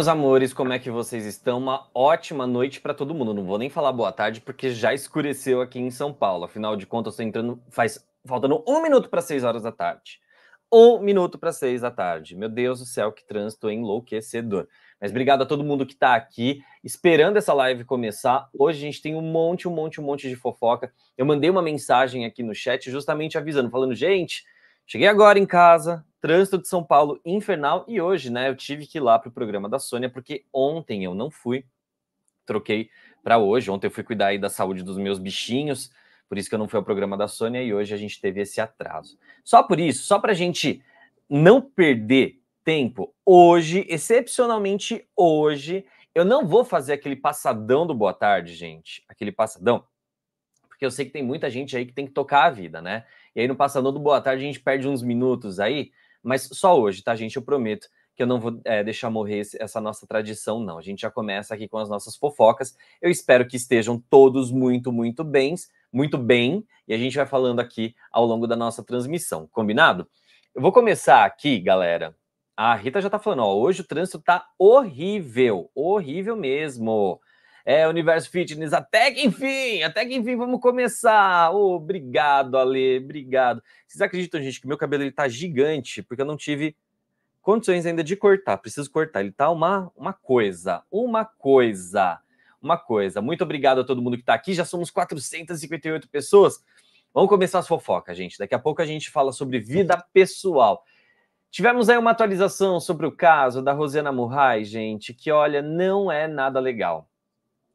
meus amores, como é que vocês estão? Uma ótima noite para todo mundo. Não vou nem falar boa tarde porque já escureceu aqui em São Paulo. Afinal de contas, estou entrando faz faltando um minuto para seis horas da tarde. Um minuto para seis da tarde. Meu Deus do céu, que trânsito enlouquecedor. Mas obrigado a todo mundo que está aqui esperando essa live começar. Hoje a gente tem um monte, um monte, um monte de fofoca. Eu mandei uma mensagem aqui no chat justamente avisando, falando: gente, cheguei agora em casa, Trânsito de São Paulo infernal e hoje, né, eu tive que ir lá para o programa da Sônia, porque ontem eu não fui, troquei para hoje. Ontem eu fui cuidar aí da saúde dos meus bichinhos, por isso que eu não fui ao programa da Sônia e hoje a gente teve esse atraso. Só por isso, só para a gente não perder tempo, hoje, excepcionalmente hoje, eu não vou fazer aquele passadão do boa tarde, gente, aquele passadão, porque eu sei que tem muita gente aí que tem que tocar a vida, né? E aí no passadão do boa tarde a gente perde uns minutos aí mas só hoje, tá, gente? Eu prometo que eu não vou é, deixar morrer esse, essa nossa tradição, não. A gente já começa aqui com as nossas fofocas. Eu espero que estejam todos muito, muito bem, muito bem, e a gente vai falando aqui ao longo da nossa transmissão, combinado? Eu vou começar aqui, galera. A Rita já tá falando, ó, hoje o trânsito tá horrível, horrível mesmo é, Universo Fitness. Até que enfim, até que enfim, vamos começar. Oh, obrigado, Ale, obrigado. Vocês acreditam, gente, que meu cabelo ele tá gigante, porque eu não tive condições ainda de cortar. Preciso cortar. Ele tá uma, uma coisa, uma coisa, uma coisa. Muito obrigado a todo mundo que tá aqui. Já somos 458 pessoas. Vamos começar as fofocas, gente. Daqui a pouco a gente fala sobre vida pessoal. Tivemos aí uma atualização sobre o caso da Rosana Murray, gente, que olha, não é nada legal.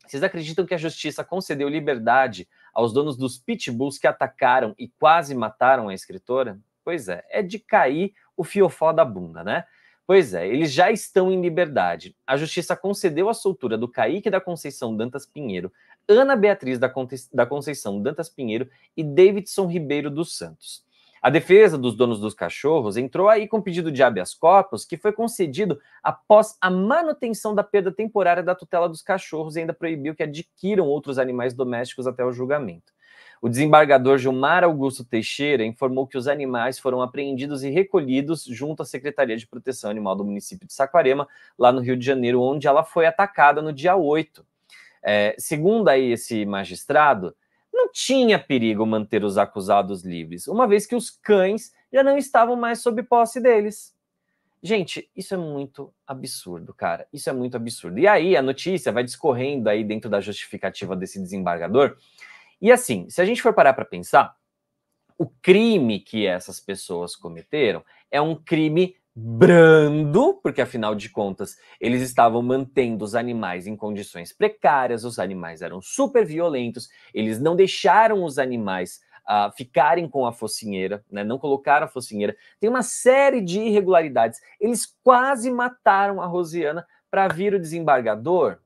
Vocês acreditam que a justiça concedeu liberdade aos donos dos pitbulls que atacaram e quase mataram a escritora? Pois é, é de cair o fiofó da bunda, né? Pois é, eles já estão em liberdade. A justiça concedeu a soltura do Caíque da Conceição Dantas Pinheiro, Ana Beatriz da, Conceição Dantas Pinheiro e Davidson Ribeiro dos Santos. A defesa dos donos dos cachorros entrou aí com pedido de habeas corpus, que foi concedido após a manutenção da perda temporária da tutela dos cachorros e ainda proibiu que adquiram outros animais domésticos até o julgamento. O desembargador Gilmar Augusto Teixeira informou que os animais foram apreendidos e recolhidos junto à Secretaria de Proteção Animal do município de Saquarema, lá no Rio de Janeiro, onde ela foi atacada no dia 8. É, segundo aí esse magistrado, não tinha perigo manter os acusados livres, uma vez que os cães já não estavam mais sob posse deles. Gente, isso é muito absurdo, cara. Isso é muito absurdo. E aí a notícia vai discorrendo aí dentro da justificativa desse desembargador. E assim, se a gente for parar para pensar, o crime que essas pessoas cometeram é um crime brando, porque afinal de contas eles estavam mantendo os animais em condições precárias, os animais eram super violentos, eles não deixaram os animais uh, ficarem com a focinheira, né, não colocaram a focinheira. Tem uma série de irregularidades. Eles quase mataram a Rosiana para vir o desembargador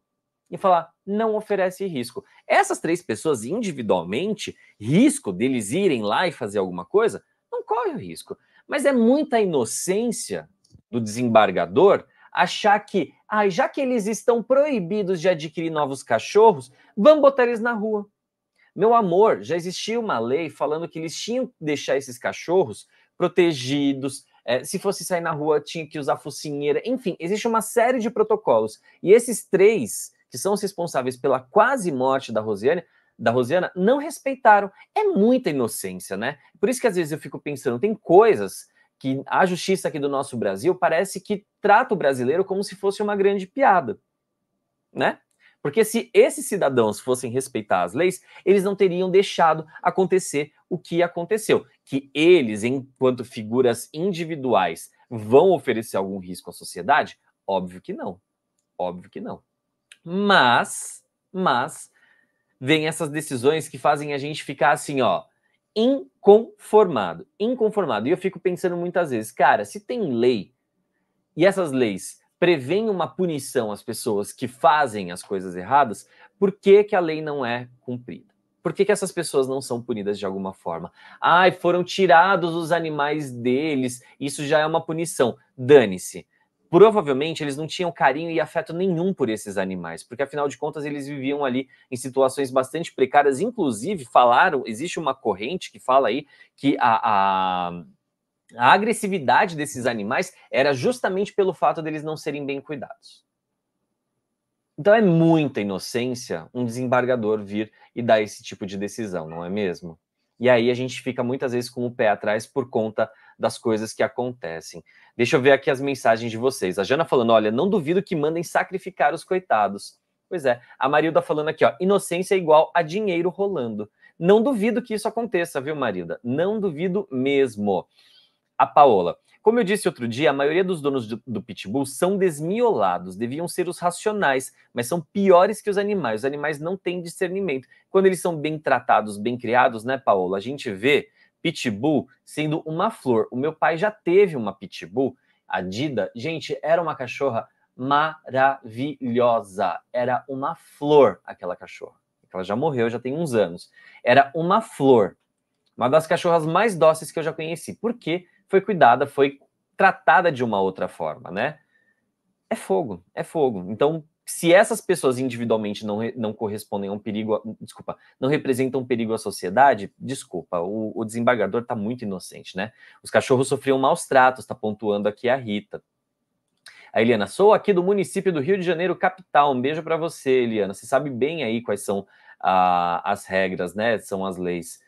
e falar não oferece risco. Essas três pessoas individualmente, risco deles irem lá e fazer alguma coisa, não corre o risco. Mas é muita inocência do desembargador achar que, ah, já que eles estão proibidos de adquirir novos cachorros, vamos botar eles na rua. Meu amor, já existia uma lei falando que eles tinham que deixar esses cachorros protegidos. É, se fosse sair na rua, tinha que usar focinheira. Enfim, existe uma série de protocolos. E esses três, que são os responsáveis pela quase morte da Rosiane, da Rosiana não respeitaram. É muita inocência, né? Por isso que às vezes eu fico pensando, tem coisas que a justiça aqui do nosso Brasil parece que trata o brasileiro como se fosse uma grande piada, né? Porque se esses cidadãos fossem respeitar as leis, eles não teriam deixado acontecer o que aconteceu. Que eles, enquanto figuras individuais, vão oferecer algum risco à sociedade? Óbvio que não. Óbvio que não. Mas, mas vem essas decisões que fazem a gente ficar assim, ó, inconformado, inconformado. E eu fico pensando muitas vezes, cara, se tem lei e essas leis prevêem uma punição às pessoas que fazem as coisas erradas, por que, que a lei não é cumprida? Por que, que essas pessoas não são punidas de alguma forma? Ai, foram tirados os animais deles, isso já é uma punição. Dane-se provavelmente eles não tinham carinho e afeto nenhum por esses animais, porque afinal de contas eles viviam ali em situações bastante precárias. Inclusive, falaram, existe uma corrente que fala aí que a, a, a agressividade desses animais era justamente pelo fato deles não serem bem cuidados. Então é muita inocência um desembargador vir e dar esse tipo de decisão, não é mesmo? E aí a gente fica muitas vezes com o pé atrás por conta das coisas que acontecem. Deixa eu ver aqui as mensagens de vocês. A Jana falando: olha, não duvido que mandem sacrificar os coitados. Pois é, a Marilda falando aqui, ó, inocência é igual a dinheiro rolando. Não duvido que isso aconteça, viu, Marilda? Não duvido mesmo. A Paola. Como eu disse outro dia, a maioria dos donos do, do, pitbull são desmiolados, deviam ser os racionais, mas são piores que os animais. Os animais não têm discernimento. Quando eles são bem tratados, bem criados, né, Paola? A gente vê Pitbull sendo uma flor. O meu pai já teve uma Pitbull, a Dida. Gente, era uma cachorra maravilhosa. Era uma flor aquela cachorra. Ela já morreu, já tem uns anos. Era uma flor. Uma das cachorras mais dóceis que eu já conheci. Porque foi cuidada, foi tratada de uma outra forma, né? É fogo, é fogo. Então, se essas pessoas individualmente não, não correspondem a um perigo, desculpa, não representam um perigo à sociedade, desculpa, o, o desembargador está muito inocente, né? Os cachorros sofriam maus tratos, está pontuando aqui a Rita. A Eliana, sou aqui do município do Rio de Janeiro, capital. Um beijo para você, Eliana. Você sabe bem aí quais são as regras, né? São as leis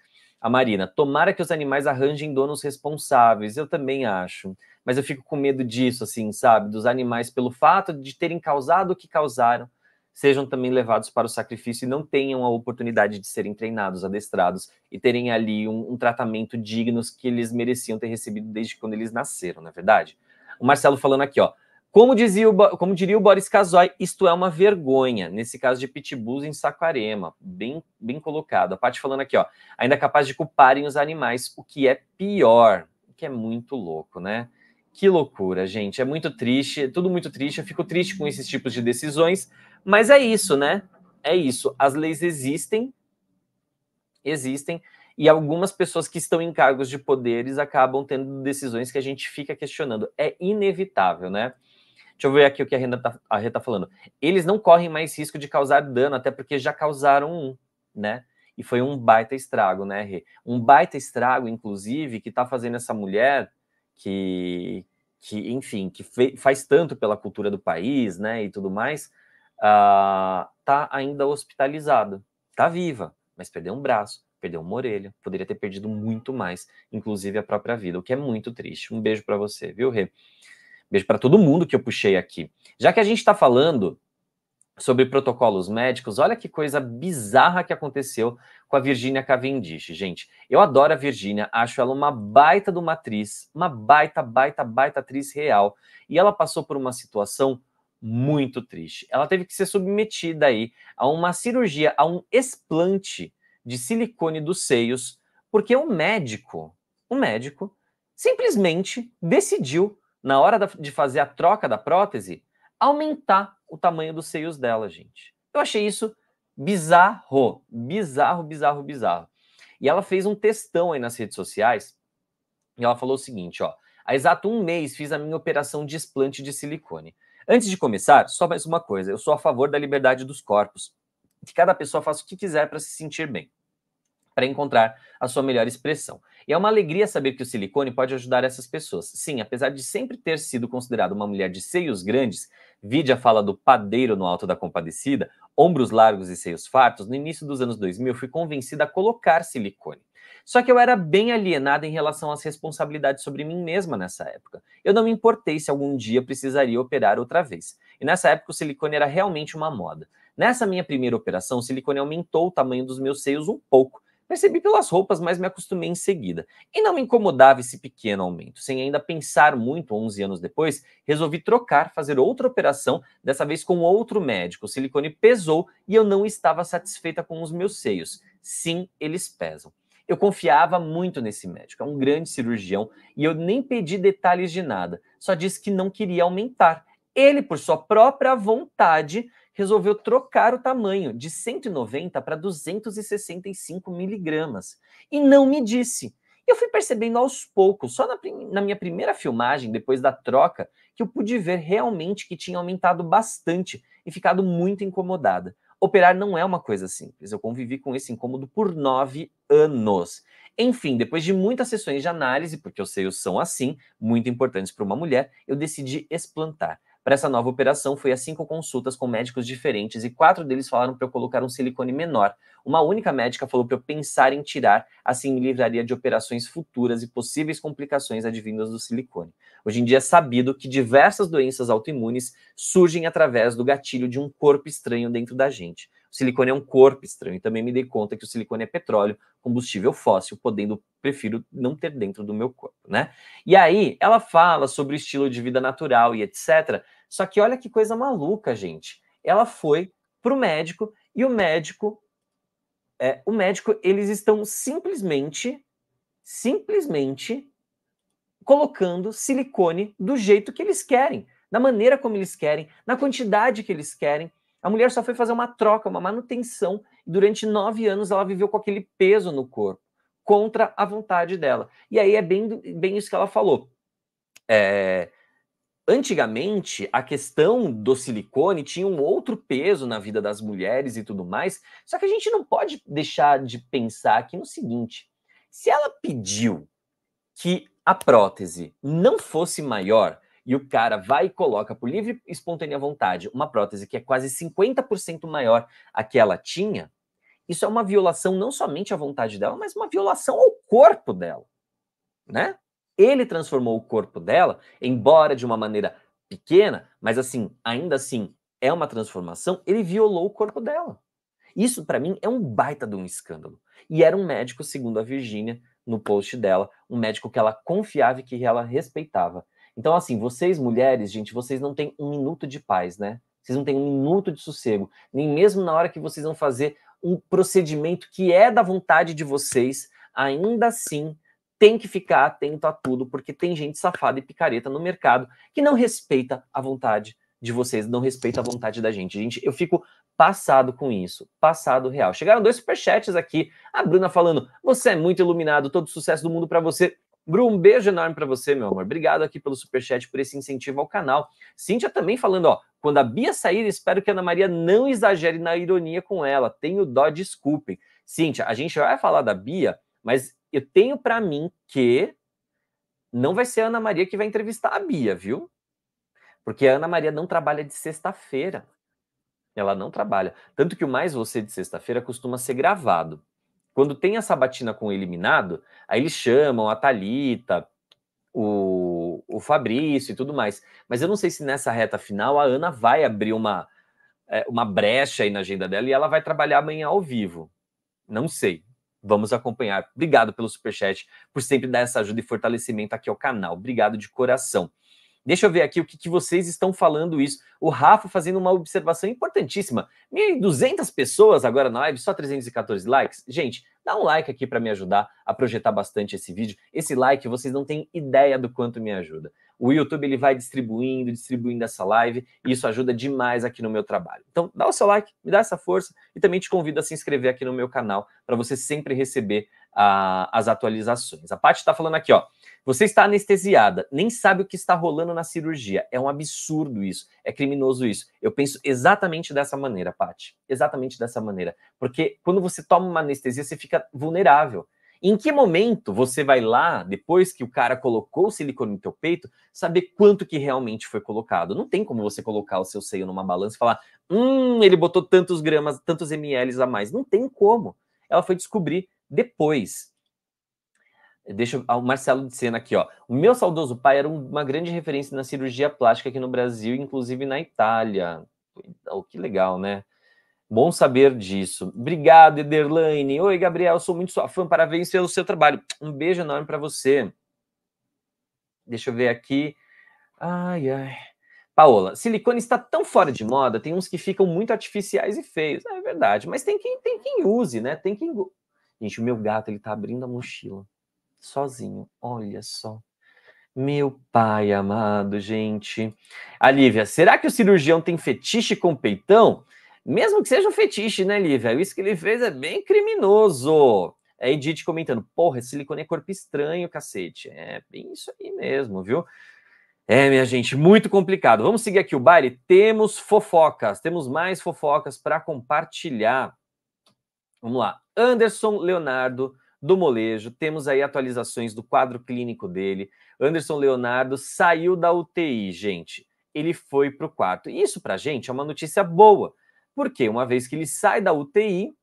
a Marina, tomara que os animais arranjem donos responsáveis, eu também acho. Mas eu fico com medo disso, assim, sabe? Dos animais, pelo fato de terem causado o que causaram, sejam também levados para o sacrifício e não tenham a oportunidade de serem treinados, adestrados e terem ali um, um tratamento digno que eles mereciam ter recebido desde quando eles nasceram, não é verdade? O Marcelo falando aqui, ó. Como, dizia o, como diria o Boris Casoy, isto é uma vergonha, nesse caso de pitbulls em Saquarema. Bem, bem colocado. A Paty falando aqui, ó, ainda capaz de culparem os animais, o que é pior, que é muito louco, né? Que loucura, gente. É muito triste, é tudo muito triste. Eu fico triste com esses tipos de decisões, mas é isso, né? É isso. As leis existem, existem, e algumas pessoas que estão em cargos de poderes acabam tendo decisões que a gente fica questionando. É inevitável, né? Deixa eu ver aqui o que a Rita está a tá falando. Eles não correm mais risco de causar dano, até porque já causaram um, né? E foi um baita estrago, né, Rê? Um baita estrago, inclusive, que tá fazendo essa mulher que, que enfim, que fe, faz tanto pela cultura do país, né, e tudo mais, uh, tá ainda hospitalizada. Tá viva, mas perdeu um braço, perdeu uma orelha, poderia ter perdido muito mais, inclusive a própria vida, o que é muito triste. Um beijo para você, viu, Rê? Beijo para todo mundo que eu puxei aqui. Já que a gente está falando sobre protocolos médicos, olha que coisa bizarra que aconteceu com a Virginia Cavendish, gente. Eu adoro a Virginia, acho ela uma baita de uma atriz, uma baita, baita, baita atriz real. E ela passou por uma situação muito triste. Ela teve que ser submetida aí a uma cirurgia, a um explante de silicone dos seios, porque um médico, um médico, simplesmente decidiu na hora da, de fazer a troca da prótese, aumentar o tamanho dos seios dela, gente. Eu achei isso bizarro, bizarro, bizarro, bizarro. E ela fez um testão aí nas redes sociais, e ela falou o seguinte, ó. Há exato um mês fiz a minha operação de explante de silicone. Antes de começar, só mais uma coisa. Eu sou a favor da liberdade dos corpos. Que cada pessoa faça o que quiser para se sentir bem, para encontrar a sua melhor expressão. E é uma alegria saber que o silicone pode ajudar essas pessoas. Sim, apesar de sempre ter sido considerada uma mulher de seios grandes, vide a fala do padeiro no Alto da Compadecida, ombros largos e seios fartos, no início dos anos 2000 fui convencida a colocar silicone. Só que eu era bem alienada em relação às responsabilidades sobre mim mesma nessa época. Eu não me importei se algum dia precisaria operar outra vez. E nessa época o silicone era realmente uma moda. Nessa minha primeira operação, o silicone aumentou o tamanho dos meus seios um pouco, Percebi pelas roupas, mas me acostumei em seguida. E não me incomodava esse pequeno aumento. Sem ainda pensar muito, 11 anos depois, resolvi trocar, fazer outra operação, dessa vez com outro médico. O silicone pesou e eu não estava satisfeita com os meus seios. Sim, eles pesam. Eu confiava muito nesse médico, é um grande cirurgião, e eu nem pedi detalhes de nada, só disse que não queria aumentar. Ele, por sua própria vontade, resolveu trocar o tamanho de 190 para 265 miligramas e não me disse. Eu fui percebendo aos poucos, só na, na, minha primeira filmagem, depois da troca, que eu pude ver realmente que tinha aumentado bastante e ficado muito incomodada. Operar não é uma coisa simples, eu convivi com esse incômodo por nove anos. Enfim, depois de muitas sessões de análise, porque os seios são assim, muito importantes para uma mulher, eu decidi explantar. Para essa nova operação, fui a cinco consultas com médicos diferentes e quatro deles falaram para eu colocar um silicone menor. Uma única médica falou para eu pensar em tirar, assim me livraria de operações futuras e possíveis complicações advindas do silicone. Hoje em dia é sabido que diversas doenças autoimunes surgem através do gatilho de um corpo estranho dentro da gente. O silicone é um corpo estranho, e também me dei conta que o silicone é petróleo, combustível fóssil, podendo, prefiro não ter dentro do meu corpo, né? E aí, ela fala sobre o estilo de vida natural e etc. Só que olha que coisa maluca, gente. Ela foi pro médico e o médico. É, o médico, eles estão simplesmente, simplesmente colocando silicone do jeito que eles querem, da maneira como eles querem, na quantidade que eles querem. A mulher só foi fazer uma troca, uma manutenção, e durante nove anos ela viveu com aquele peso no corpo, contra a vontade dela. E aí é bem, bem isso que ela falou. É, antigamente, a questão do silicone tinha um outro peso na vida das mulheres e tudo mais, só que a gente não pode deixar de pensar aqui no seguinte: se ela pediu que a prótese não fosse maior e o cara vai e coloca por livre e espontânea vontade uma prótese que é quase 50% maior a que ela tinha, isso é uma violação não somente à vontade dela, mas uma violação ao corpo dela, né? Ele transformou o corpo dela, embora de uma maneira pequena, mas assim, ainda assim, é uma transformação, ele violou o corpo dela. Isso para mim é um baita de um escândalo. E era um médico, segundo a Virgínia, no post dela, um médico que ela confiava e que ela respeitava. Então, assim, vocês mulheres, gente, vocês não têm um minuto de paz, né? Vocês não têm um minuto de sossego, nem mesmo na hora que vocês vão fazer um procedimento que é da vontade de vocês, ainda assim tem que ficar atento a tudo, porque tem gente safada e picareta no mercado que não respeita a vontade de vocês, não respeita a vontade da gente. Gente, eu fico passado com isso, passado real. Chegaram dois superchats aqui. A Bruna falando: "Você é muito iluminado, todo sucesso do mundo para você". Bruno, um beijo enorme para você, meu amor. Obrigado aqui pelo superchat, por esse incentivo ao canal. Cíntia também falando, ó, quando a Bia sair, espero que a Ana Maria não exagere na ironia com ela. Tenho dó, desculpem. Cíntia, a gente vai falar da Bia, mas eu tenho para mim que não vai ser a Ana Maria que vai entrevistar a Bia, viu? Porque a Ana Maria não trabalha de sexta-feira. Ela não trabalha. Tanto que o Mais Você de sexta-feira costuma ser gravado. Quando tem a sabatina com o eliminado, aí eles chamam a Talita, o, o Fabrício e tudo mais. Mas eu não sei se nessa reta final a Ana vai abrir uma, é, uma brecha aí na agenda dela e ela vai trabalhar amanhã ao vivo. Não sei. Vamos acompanhar. Obrigado pelo superchat, por sempre dar essa ajuda e fortalecimento aqui ao canal. Obrigado de coração. Deixa eu ver aqui o que, que vocês estão falando isso. O Rafa fazendo uma observação importantíssima. 1.200 pessoas agora na live, só 314 likes. Gente, dá um like aqui para me ajudar a projetar bastante esse vídeo. Esse like, vocês não têm ideia do quanto me ajuda. O YouTube ele vai distribuindo, distribuindo essa live, e isso ajuda demais aqui no meu trabalho. Então, dá o seu like, me dá essa força e também te convido a se inscrever aqui no meu canal para você sempre receber ah, as atualizações. A Paty está falando aqui, ó. Você está anestesiada, nem sabe o que está rolando na cirurgia. É um absurdo isso, é criminoso isso. Eu penso exatamente dessa maneira, Pati. Exatamente dessa maneira. Porque quando você toma uma anestesia, você fica vulnerável. Em que momento você vai lá, depois que o cara colocou o silicone no teu peito, saber quanto que realmente foi colocado? Não tem como você colocar o seu seio numa balança e falar, hum, ele botou tantos gramas, tantos ml a mais. Não tem como. Ela foi descobrir depois. Deixa ah, o Marcelo de cena aqui, ó. O meu saudoso pai era uma grande referência na cirurgia plástica aqui no Brasil, inclusive na Itália. Oh, que legal, né? Bom saber disso. Obrigado, Ederlaine. Oi, Gabriel, sou muito sua fã. Parabéns pelo seu trabalho. Um beijo enorme para você. Deixa eu ver aqui. Ai, ai. Paola, silicone está tão fora de moda, tem uns que ficam muito artificiais e feios. É verdade, mas tem quem, tem quem use, né? Tem quem. Gente, o meu gato, ele tá abrindo a mochila sozinho. Olha só. Meu pai amado, gente. A Lívia, será que o cirurgião tem fetiche com peitão? Mesmo que seja um fetiche, né, Lívia? Isso que ele fez é bem criminoso. É Edith comentando, porra, esse silicone é corpo estranho, cacete. É bem isso aí mesmo, viu? É, minha gente, muito complicado. Vamos seguir aqui o baile. Temos fofocas, temos mais fofocas para compartilhar. Vamos lá. Anderson Leonardo do molejo, temos aí atualizações do quadro clínico dele. Anderson Leonardo saiu da UTI, gente. Ele foi para o quarto. E isso para gente é uma notícia boa, porque uma vez que ele sai da UTI,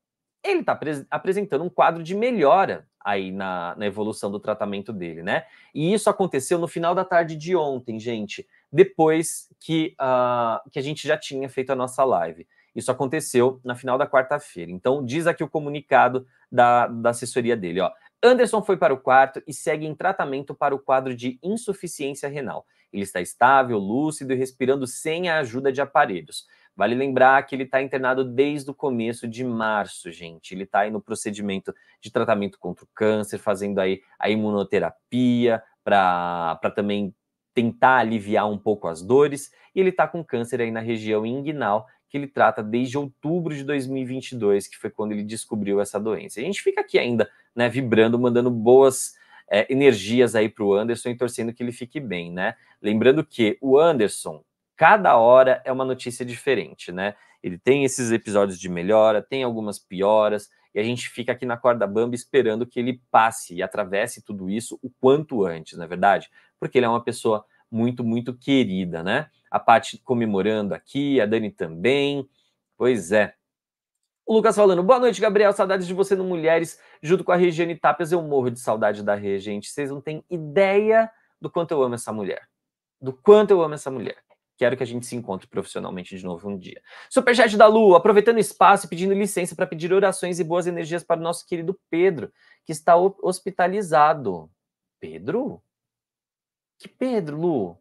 ele está apresentando um quadro de melhora aí na, na, evolução do tratamento dele, né? E isso aconteceu no final da tarde de ontem, gente, depois que, uh, que a gente já tinha feito a nossa live. Isso aconteceu na final da quarta-feira. Então, diz aqui o comunicado da, da assessoria dele. Ó. Anderson foi para o quarto e segue em tratamento para o quadro de insuficiência renal. Ele está estável, lúcido e respirando sem a ajuda de aparelhos. Vale lembrar que ele está internado desde o começo de março, gente. Ele está aí no procedimento de tratamento contra o câncer, fazendo aí a imunoterapia para também tentar aliviar um pouco as dores. E ele está com câncer aí na região inguinal que ele trata desde outubro de 2022, que foi quando ele descobriu essa doença. a gente fica aqui ainda, né, vibrando, mandando boas é, energias aí para o Anderson e torcendo que ele fique bem, né? Lembrando que o Anderson, cada hora é uma notícia diferente, né? Ele tem esses episódios de melhora, tem algumas pioras, e a gente fica aqui na corda bamba esperando que ele passe e atravesse tudo isso o quanto antes, na é verdade? Porque ele é uma pessoa muito, muito querida, né? a Paty comemorando aqui, a Dani também. Pois é. O Lucas falando, boa noite, Gabriel. Saudades de você no Mulheres, junto com a Regiane Tapias. Eu morro de saudade da Regina. Vocês não têm ideia do quanto eu amo essa mulher. Do quanto eu amo essa mulher. Quero que a gente se encontre profissionalmente de novo um dia. Superchat da Lu, aproveitando o espaço e pedindo licença para pedir orações e boas energias para o nosso querido Pedro, que está hospitalizado. Pedro? Que Pedro, Lu?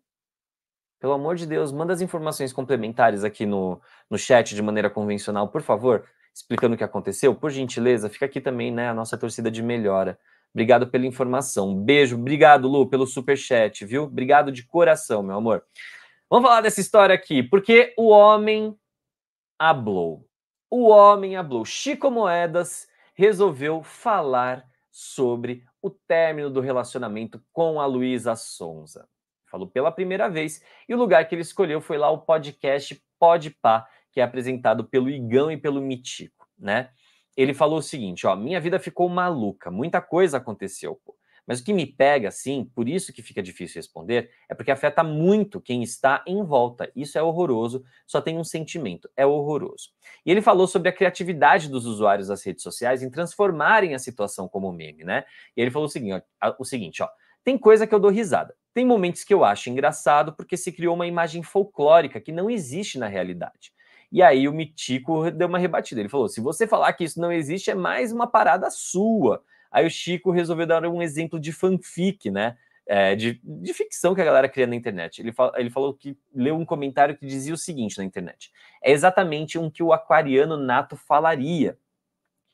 Pelo amor de Deus, manda as informações complementares aqui no, no chat de maneira convencional, por favor, explicando o que aconteceu. Por gentileza, fica aqui também né, a nossa torcida de melhora. Obrigado pela informação. Beijo. Obrigado, Lu, pelo super chat, viu? Obrigado de coração, meu amor. Vamos falar dessa história aqui, porque o homem hablou. O homem hablou. Chico Moedas resolveu falar sobre o término do relacionamento com a Luísa Sonza. Falou pela primeira vez. E o lugar que ele escolheu foi lá o podcast Podpá, que é apresentado pelo Igão e pelo Mitico, né? Ele falou o seguinte, ó, minha vida ficou maluca, muita coisa aconteceu, pô. Mas o que me pega, assim, por isso que fica difícil responder, é porque afeta muito quem está em volta. Isso é horroroso, só tem um sentimento, é horroroso. E ele falou sobre a criatividade dos usuários das redes sociais em transformarem a situação como meme, né? E ele falou o seguinte, ó, o seguinte, ó tem coisa que eu dou risada, tem momentos que eu acho engraçado porque se criou uma imagem folclórica que não existe na realidade. E aí o Mitico deu uma rebatida. Ele falou: se você falar que isso não existe, é mais uma parada sua. Aí o Chico resolveu dar um exemplo de fanfic, né? É, de, de, ficção que a galera cria na internet. Ele, ele falou que leu um comentário que dizia o seguinte na internet: é exatamente um que o aquariano nato falaria,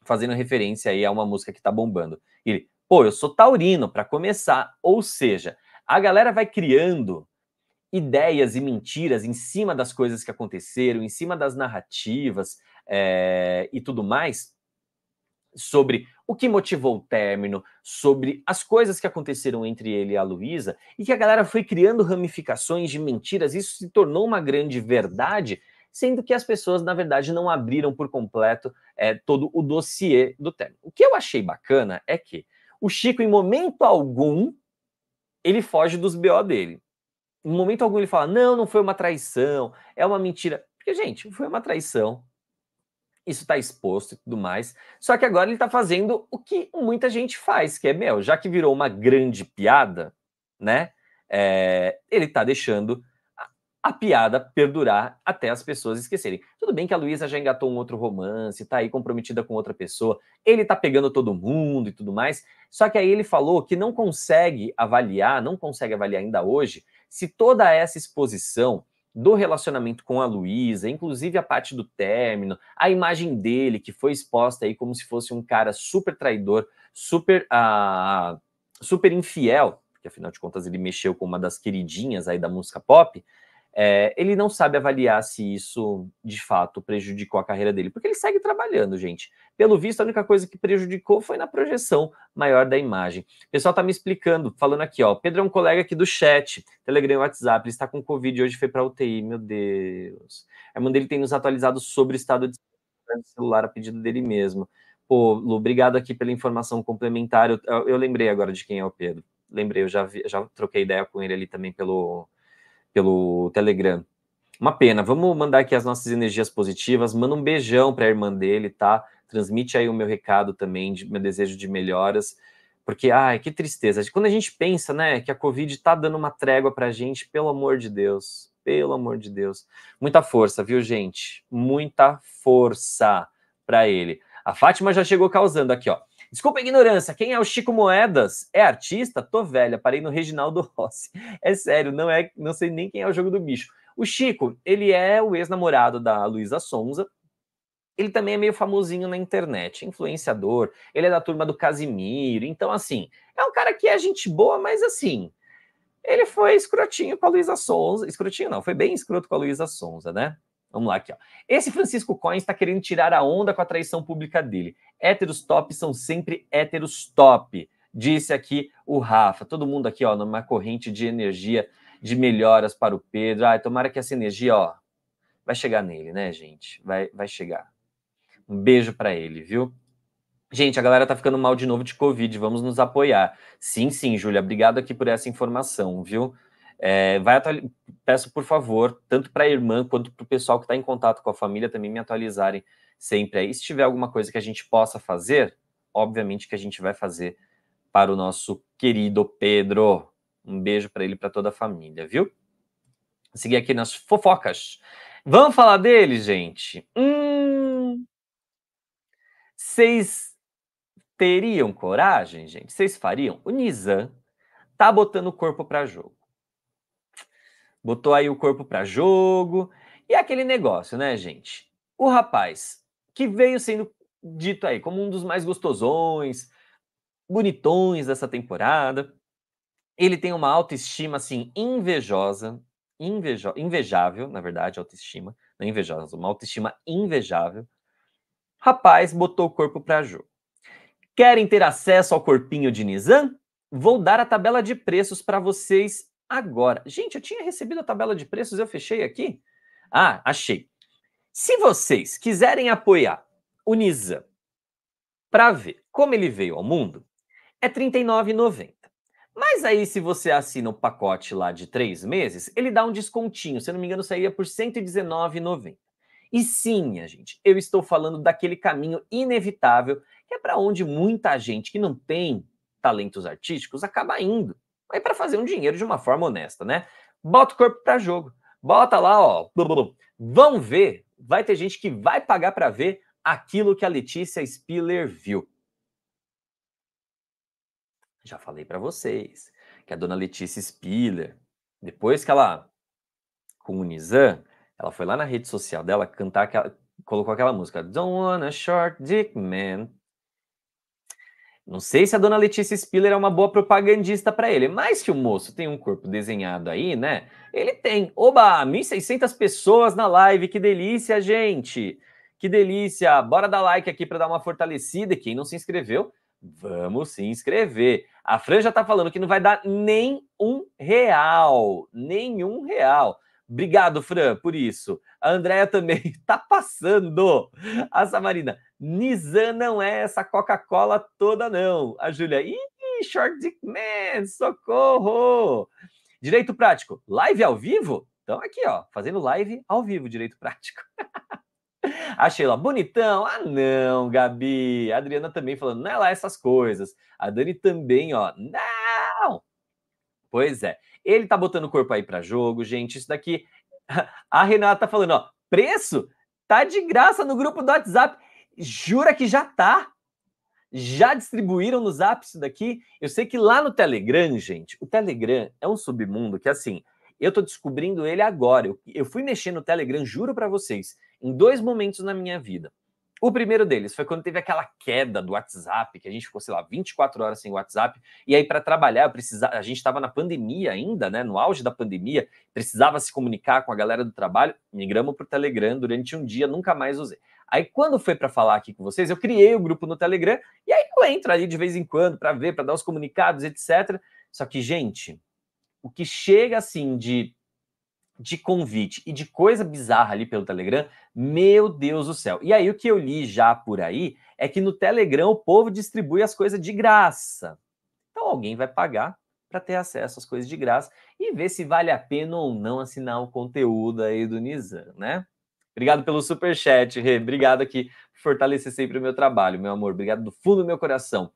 fazendo referência aí a uma música que tá bombando. Ele, pô, eu sou taurino, para começar, ou seja, a galera vai criando ideias e mentiras em cima das coisas que aconteceram, em cima das narrativas é, e tudo mais, sobre o que motivou o término, sobre as coisas que aconteceram entre ele e a Luísa, e que a galera foi criando ramificações de mentiras, isso se tornou uma grande verdade, sendo que as pessoas, na verdade, não abriram por completo é, todo o dossiê do término. O que eu achei bacana é que o Chico, em momento algum, ele foge dos BO dele. Em momento algum ele fala: não, não foi uma traição, é uma mentira. Porque, gente, foi uma traição. Isso está exposto e tudo mais. Só que agora ele está fazendo o que muita gente faz, que é, meu, já que virou uma grande piada, né? É, ele está deixando a piada perdurar até as pessoas esquecerem. Tudo bem que a Luísa já engatou um outro romance, tá aí comprometida com outra pessoa, ele tá pegando todo mundo e tudo mais. Só que aí ele falou que não consegue avaliar, não consegue avaliar ainda hoje, se toda essa exposição do relacionamento com a Luísa, inclusive a parte do término, a imagem dele que foi exposta aí como se fosse um cara super traidor, super ah, super infiel, que afinal de contas ele mexeu com uma das queridinhas aí da música pop é, ele não sabe avaliar se isso de fato prejudicou a carreira dele, porque ele segue trabalhando, gente. Pelo visto, a única coisa que prejudicou foi na projeção maior da imagem. O pessoal tá me explicando, falando aqui, ó. Pedro é um colega aqui do chat, Telegram e WhatsApp, ele está com Covid hoje foi para UTI, meu Deus. A irmã dele tem nos atualizado sobre o estado de celular a pedido dele mesmo. Pô, Lu, obrigado aqui pela informação complementar. Eu, eu, lembrei agora de quem é o Pedro. Lembrei, eu já, vi, já troquei ideia com ele ali também pelo, pelo Telegram. Uma pena. Vamos mandar aqui as nossas energias positivas. Manda um beijão para a irmã dele, tá? Transmite aí o meu recado também, de, meu desejo de melhoras. Porque, ai, que tristeza. Quando a gente pensa, né, que a Covid tá dando uma trégua pra gente, pelo amor de Deus. Pelo amor de Deus. Muita força, viu, gente? Muita força para ele. A Fátima já chegou causando aqui, ó. Desculpa a ignorância, quem é o Chico Moedas? É artista? Tô velha, parei no Reginaldo Rossi. É sério, não é, não sei nem quem é o jogo do bicho. O Chico, ele é o ex-namorado da Luísa Sonza. Ele também é meio famosinho na internet, influenciador. Ele é da turma do Casimiro. Então, assim, é um cara que é gente boa, mas assim, ele foi escrotinho com a Luísa Sonza. Escrotinho não, foi bem escroto com a Luísa Sonza, né? Vamos lá aqui, ó. Esse Francisco Coins está querendo tirar a onda com a traição pública dele. Héteros top são sempre héteros top, disse aqui o Rafa. Todo mundo aqui, ó, numa corrente de energia de melhoras para o Pedro. Ai, tomara que essa energia, ó, vai chegar nele, né, gente? Vai, vai chegar. Um beijo para ele, viu? Gente, a galera tá ficando mal de novo de Covid, vamos nos apoiar. Sim, sim, Júlia, obrigado aqui por essa informação, viu? É, vai atual... Peço, por favor, tanto para a irmã quanto para o pessoal que está em contato com a família também me atualizarem sempre aí. Se tiver alguma coisa que a gente possa fazer, obviamente que a gente vai fazer para o nosso querido Pedro. Um beijo para ele e para toda a família, viu? Seguir aqui nas fofocas. Vamos falar dele, gente? Hum. Vocês teriam coragem, gente? Vocês fariam? O Nizam tá botando o corpo para jogo botou aí o corpo para jogo. E é aquele negócio, né, gente? O rapaz que veio sendo dito aí como um dos mais gostosões, bonitões dessa temporada. Ele tem uma autoestima assim invejosa, invejo, invejável, na verdade, autoestima, não invejosa, uma autoestima invejável. Rapaz botou o corpo para jogo. Querem ter acesso ao corpinho de Nizam? Vou dar a tabela de preços para vocês agora. Gente, eu tinha recebido a tabela de preços, eu fechei aqui. Ah, achei. Se vocês quiserem apoiar o Nizam para ver como ele veio ao mundo, é R$ 39,90. Mas aí, se você assina o pacote lá de três meses, ele dá um descontinho. Se eu não me engano, sairia por R$ 119,90. E sim, minha gente, eu estou falando daquele caminho inevitável que é para onde muita gente que não tem talentos artísticos acaba indo aí para fazer um dinheiro de uma forma honesta, né? Bota o corpo para jogo. Bota lá, ó. Blu, Vão ver. Vai ter gente que vai pagar para ver aquilo que a Letícia Spiller viu. Já falei para vocês que a dona Letícia Spiller, depois que ela com o Nizam, ela foi lá na rede social dela cantar aquela, colocou aquela música Don't want a short dick man. Não sei se a dona Letícia Spiller é uma boa propagandista para ele, mas se o moço tem um corpo desenhado aí, né? Ele tem. Oba, 1.600 pessoas na live, que delícia, gente! Que delícia! Bora dar like aqui para dar uma fortalecida. E quem não se inscreveu, vamos se inscrever. A Fran já está falando que não vai dar nem um real, nenhum real. Obrigado, Fran, por isso. A Andréia também tá passando. A Samarina, Nizam não é essa Coca-Cola toda, não. A Júlia, ih, short dick man, socorro. Direito prático, live ao vivo? Então aqui, ó, fazendo live ao vivo, direito prático. A Sheila, bonitão? Ah, não, Gabi. A Adriana também falando, não é lá essas coisas. A Dani também, ó, não. Pois é. Ele tá botando o corpo aí para jogo, gente. Isso daqui. A Renata tá falando, ó, preço tá de graça no grupo do WhatsApp. Jura que já tá? Já distribuíram no Zap isso daqui? Eu sei que lá no Telegram, gente, o Telegram é um submundo que assim, eu tô descobrindo ele agora. Eu, eu fui mexer no Telegram, juro para vocês, em dois momentos na minha vida. O primeiro deles foi quando teve aquela queda do WhatsApp, que a gente ficou, sei lá, 24 horas sem WhatsApp, e aí para trabalhar, precisava, a gente estava na pandemia ainda, né, no auge da pandemia, precisava se comunicar com a galera do trabalho, migramos para o Telegram durante um dia, nunca mais usei. Aí quando foi para falar aqui com vocês, eu criei o um grupo no Telegram, e aí eu entro ali de vez em quando para ver, para dar os comunicados, etc. Só que, gente, o que chega assim de de convite e de coisa bizarra ali pelo Telegram, meu Deus do céu. E aí o que eu li já por aí é que no Telegram o povo distribui as coisas de graça. Então alguém vai pagar para ter acesso às coisas de graça e ver se vale a pena ou não assinar o conteúdo aí do Nizam, né? Obrigado pelo super chat, Rê. Obrigado aqui por fortalecer sempre o meu trabalho, meu amor. Obrigado do fundo do meu coração.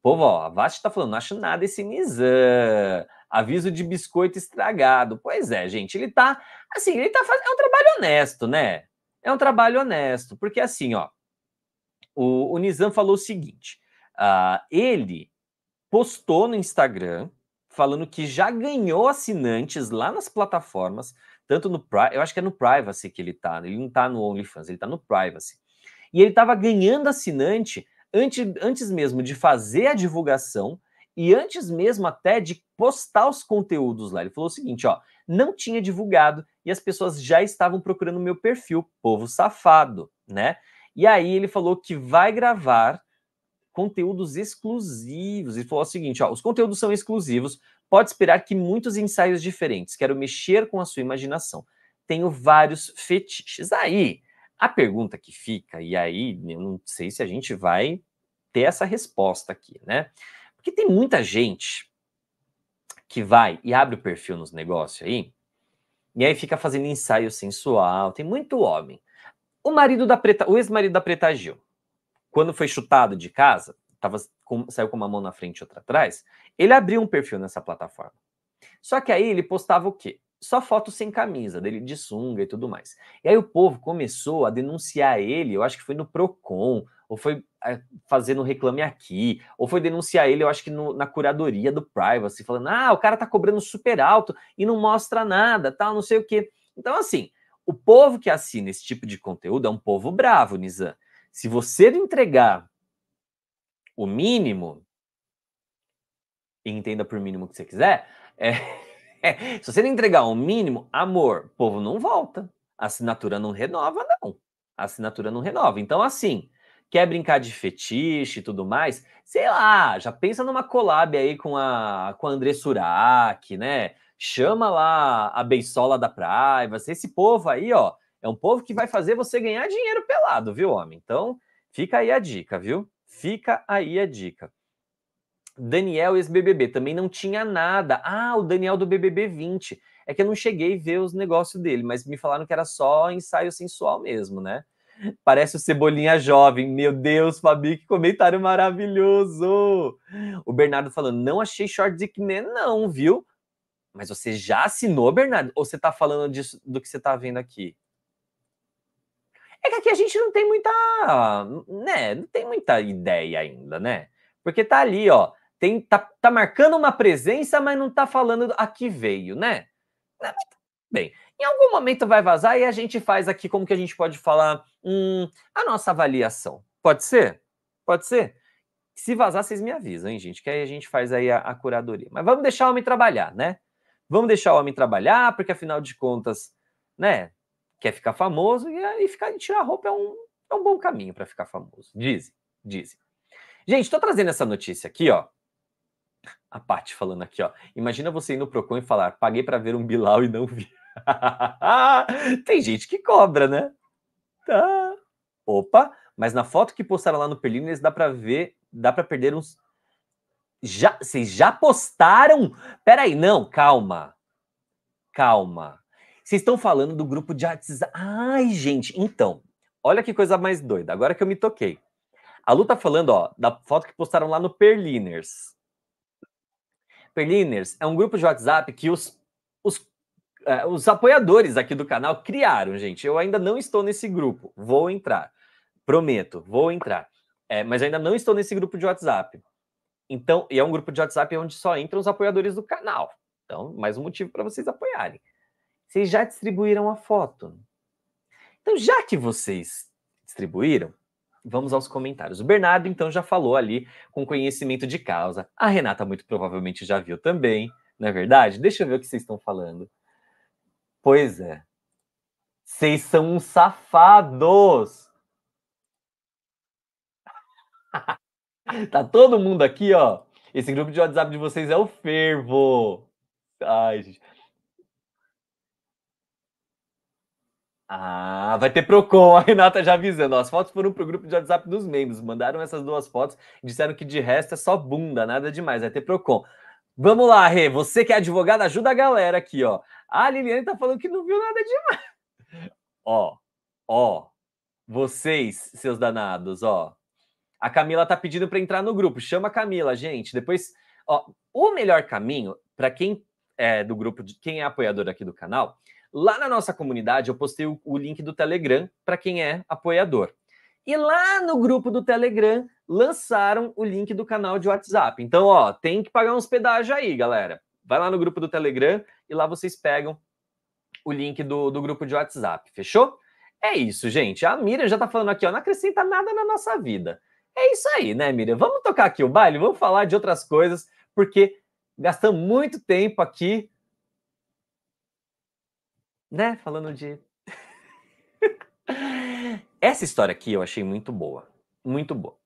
Povo, ó, a Vasti tá falando, não acho nada esse Nizam. Aviso de biscoito estragado. Pois é, gente, ele tá assim, ele tá fazendo é um trabalho honesto, né? É um trabalho honesto, porque assim, ó, o, o Nizam falou o seguinte: uh, ele postou no Instagram falando que já ganhou assinantes lá nas plataformas, tanto no eu acho que é no Privacy que ele tá, ele não tá no OnlyFans, ele tá no Privacy. E ele estava ganhando assinante antes, antes mesmo de fazer a divulgação e antes mesmo até de postar os conteúdos lá. Ele falou o seguinte, ó, não tinha divulgado e as pessoas já estavam procurando o meu perfil, povo safado, né? E aí ele falou que vai gravar conteúdos exclusivos. Ele falou o seguinte, ó, os conteúdos são exclusivos, pode esperar que muitos ensaios diferentes. Quero mexer com a sua imaginação. Tenho vários fetiches aí. A pergunta que fica, e aí eu não sei se a gente vai ter essa resposta aqui, né? Porque tem muita gente que vai e abre o perfil nos negócios aí, e aí fica fazendo ensaio sensual. Tem muito homem. O marido da preta, o ex-marido da Preta Gil, quando foi chutado de casa, tava com, saiu com uma mão na frente e outra atrás, ele abriu um perfil nessa plataforma. Só que aí ele postava o quê? Só fotos sem camisa, dele de sunga e tudo mais. E aí o povo começou a denunciar ele, eu acho que foi no Procon, ou foi eh, fazendo reclame aqui, ou foi denunciar ele, eu acho que no, na curadoria do privacy, falando, ah, o cara tá cobrando super alto e não mostra nada, tal, não sei o quê. Então, assim, o povo que assina esse tipo de conteúdo é um povo bravo, Nizam. Se você entregar o mínimo, e entenda por mínimo que você quiser, é, é, se você não entregar o mínimo, amor, povo não volta. A assinatura não renova, não. A assinatura não renova. Então, assim, quer brincar de fetiche e tudo mais, sei lá, já pensa numa collab aí com a, com a André Surak, né? Chama lá a Beisola da Privacy, esse povo aí, ó, é um povo que vai fazer você ganhar dinheiro pelado, viu, homem? Então, fica aí a dica, viu? Fica aí a dica. Daniel ex-BBB, também não tinha nada. Ah, o Daniel do BBB 20. É que eu não cheguei a ver os negócios dele, mas me falaram que era só ensaio sensual mesmo, né? Parece o Cebolinha jovem. Meu Deus, Fabi, que comentário maravilhoso! O Bernardo falando, não achei Short Dick Man não, viu? Mas você já assinou, Bernardo? Ou você tá falando disso, do que você tá vendo aqui? É que aqui a gente não tem muita, né, não tem muita ideia ainda, né? Porque tá ali, ó, tem, tá, tá marcando uma presença, mas não tá falando a que veio, né? Bem, em algum momento vai vazar e a gente faz aqui como que a gente pode falar hum, a nossa avaliação. Pode ser? Pode ser? Se vazar, vocês me avisam, hein, gente? Que aí a gente faz aí a, a curadoria. Mas vamos deixar o homem trabalhar, né? Vamos deixar o homem trabalhar, porque afinal de contas, né? Quer ficar famoso e, aí ficar e tirar roupa é um, é um bom caminho para ficar famoso. Dizem, dizem. Gente, estou trazendo essa notícia aqui, ó. A Paty falando aqui, ó. Imagina você ir no Procon e falar: paguei para ver um Bilal e não vi. Tem gente que cobra, né? Tá. Opa, mas na foto que postaram lá no Perlines dá para ver, dá para perder uns já, vocês já postaram? Peraí, não, calma. Calma. Vocês estão falando do grupo de WhatsApp. Ai, gente, então, olha que coisa mais doida. Agora que eu me toquei. A Lu tá falando, ó, da foto que postaram lá no Perliners. Perliners é um grupo de WhatsApp que os é, os apoiadores aqui do canal criaram, gente. Eu ainda não estou nesse grupo. Vou entrar. Prometo, vou entrar. É, mas ainda não estou nesse grupo de WhatsApp. Então, e é um grupo de WhatsApp onde só entram os apoiadores do canal. Então, mais um motivo para vocês apoiarem. Vocês já distribuíram a foto. Então, já que vocês distribuíram, vamos aos comentários. O Bernardo, então, já falou ali com conhecimento de causa. A Renata, muito provavelmente, já viu também, não é verdade? Deixa eu ver o que vocês estão falando. Pois é. Vocês são uns safados. tá todo mundo aqui, ó. Esse grupo de WhatsApp de vocês é o fervo. Ai, gente. Ah, vai ter Procon, a Renata já avisando. As fotos foram pro grupo de WhatsApp dos membros. Mandaram essas duas fotos e disseram que de resto é só bunda, nada demais. Vai ter Procon. Vamos lá, Rê. Você que é advogado, ajuda a galera aqui, ó. Ah, a Liliane tá falando que não viu nada demais. Ó, ó, vocês, seus danados, ó. A Camila tá pedindo para entrar no grupo. Chama a Camila, gente. Depois, ó, o melhor caminho para quem é do grupo, de quem é apoiador aqui do canal, lá na nossa comunidade eu postei o, o link do Telegram para quem é apoiador. E lá no grupo do Telegram lançaram o link do canal de WhatsApp. Então, ó, tem que pagar um hospedagem aí, galera. Vai lá no grupo do Telegram, e lá vocês pegam o link do, do grupo de WhatsApp, fechou? É isso, gente. A Miriam já tá falando aqui, ó, não acrescenta nada na nossa vida. É isso aí, né, Miriam? Vamos tocar aqui o baile, vamos falar de outras coisas, porque gastamos muito tempo aqui, né, falando de. Essa história aqui eu achei muito boa, muito boa.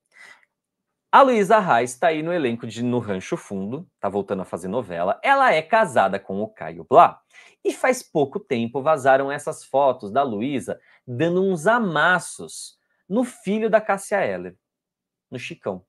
A Luísa Raiz está aí no elenco de No Rancho Fundo, tá voltando a fazer novela. Ela é casada com o Caio Blá. E faz pouco tempo vazaram essas fotos da Luísa dando uns amassos no filho da Cássia Heller, no Chicão.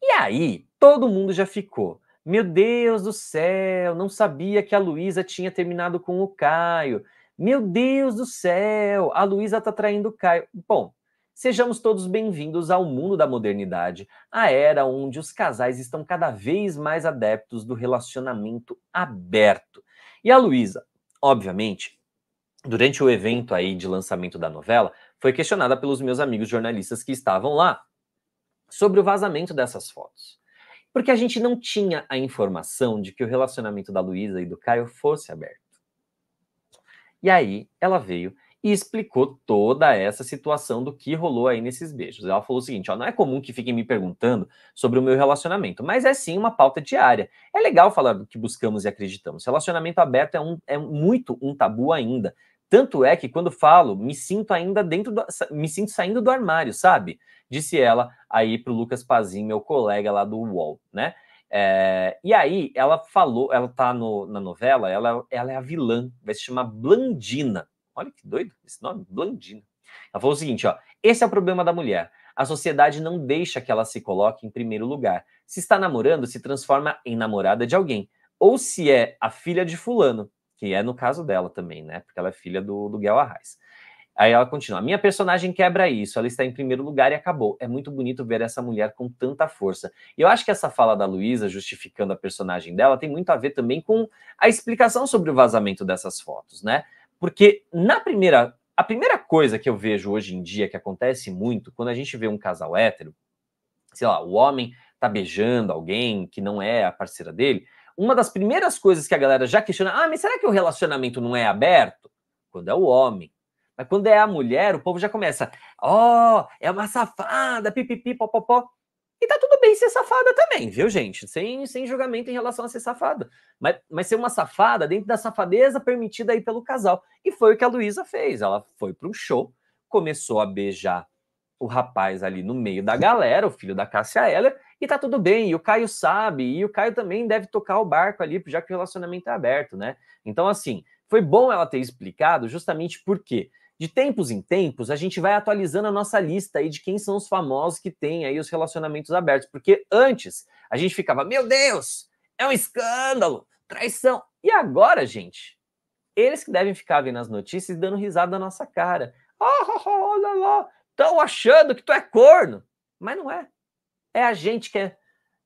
E aí, todo mundo já ficou. Meu Deus do céu, não sabia que a Luísa tinha terminado com o Caio. Meu Deus do céu, a Luísa tá traindo o Caio. Bom, Sejamos todos bem-vindos ao mundo da modernidade, a era onde os casais estão cada vez mais adeptos do relacionamento aberto. E a Luísa, obviamente, durante o evento aí de lançamento da novela, foi questionada pelos meus amigos jornalistas que estavam lá sobre o vazamento dessas fotos. Porque a gente não tinha a informação de que o relacionamento da Luísa e do Caio fosse aberto. E aí ela veio e explicou toda essa situação do que rolou aí nesses beijos. Ela falou o seguinte: ó, não é comum que fiquem me perguntando sobre o meu relacionamento, mas é sim uma pauta diária. É legal falar do que buscamos e acreditamos. Relacionamento aberto é, um, é muito um tabu ainda. Tanto é que quando falo, me sinto ainda dentro do, me sinto saindo do armário, sabe? Disse ela aí pro Lucas Pazinho, meu colega lá do UOL, né? É, e aí ela falou, ela tá no, na novela, ela, ela é a vilã, vai se chamar Blandina, Olha que doido esse nome, Blandina. Ela falou o seguinte, ó, esse é o problema da mulher. A sociedade não deixa que ela se coloque em primeiro lugar. Se está namorando, se transforma em namorada de alguém. Ou se é a filha de fulano, que é no caso dela também, né? Porque ela é filha do, do Guel Arraes. Aí ela continua: minha personagem quebra isso, ela está em primeiro lugar e acabou. É muito bonito ver essa mulher com tanta força. E eu acho que essa fala da Luísa, justificando a personagem dela, tem muito a ver também com a explicação sobre o vazamento dessas fotos, né? Porque na primeira, a primeira coisa que eu vejo hoje em dia que acontece muito, quando a gente vê um casal hétero, sei lá, o homem tá beijando alguém que não é a parceira dele, uma das primeiras coisas que a galera já questiona, ah, mas será que o relacionamento não é aberto? Quando é o homem. Mas quando é a mulher, o povo já começa, ó, oh, é uma safada, pipipi, popopó. E tá tudo bem ser safada também, viu, gente? Sem, sem julgamento em relação a ser safada. Mas, mas ser uma safada dentro da safadeza permitida aí pelo casal. E foi o que a Luísa fez. Ela foi para um show, começou a beijar o rapaz ali no meio da galera, o filho da Cássia Heller, e tá tudo bem, e o Caio sabe, e o Caio também deve tocar o barco ali, já que o relacionamento é aberto, né? Então, assim, foi bom ela ter explicado justamente por quê? De tempos em tempos, a gente vai atualizando a nossa lista aí de quem são os famosos que têm aí os relacionamentos abertos, porque antes a gente ficava, meu Deus, é um escândalo, traição. E agora, gente, eles que devem ficar vendo as notícias e dando risada na nossa cara. Oh, oh, oh, lá, lá. Estão achando que tu é corno. Mas não é. É a gente que, é,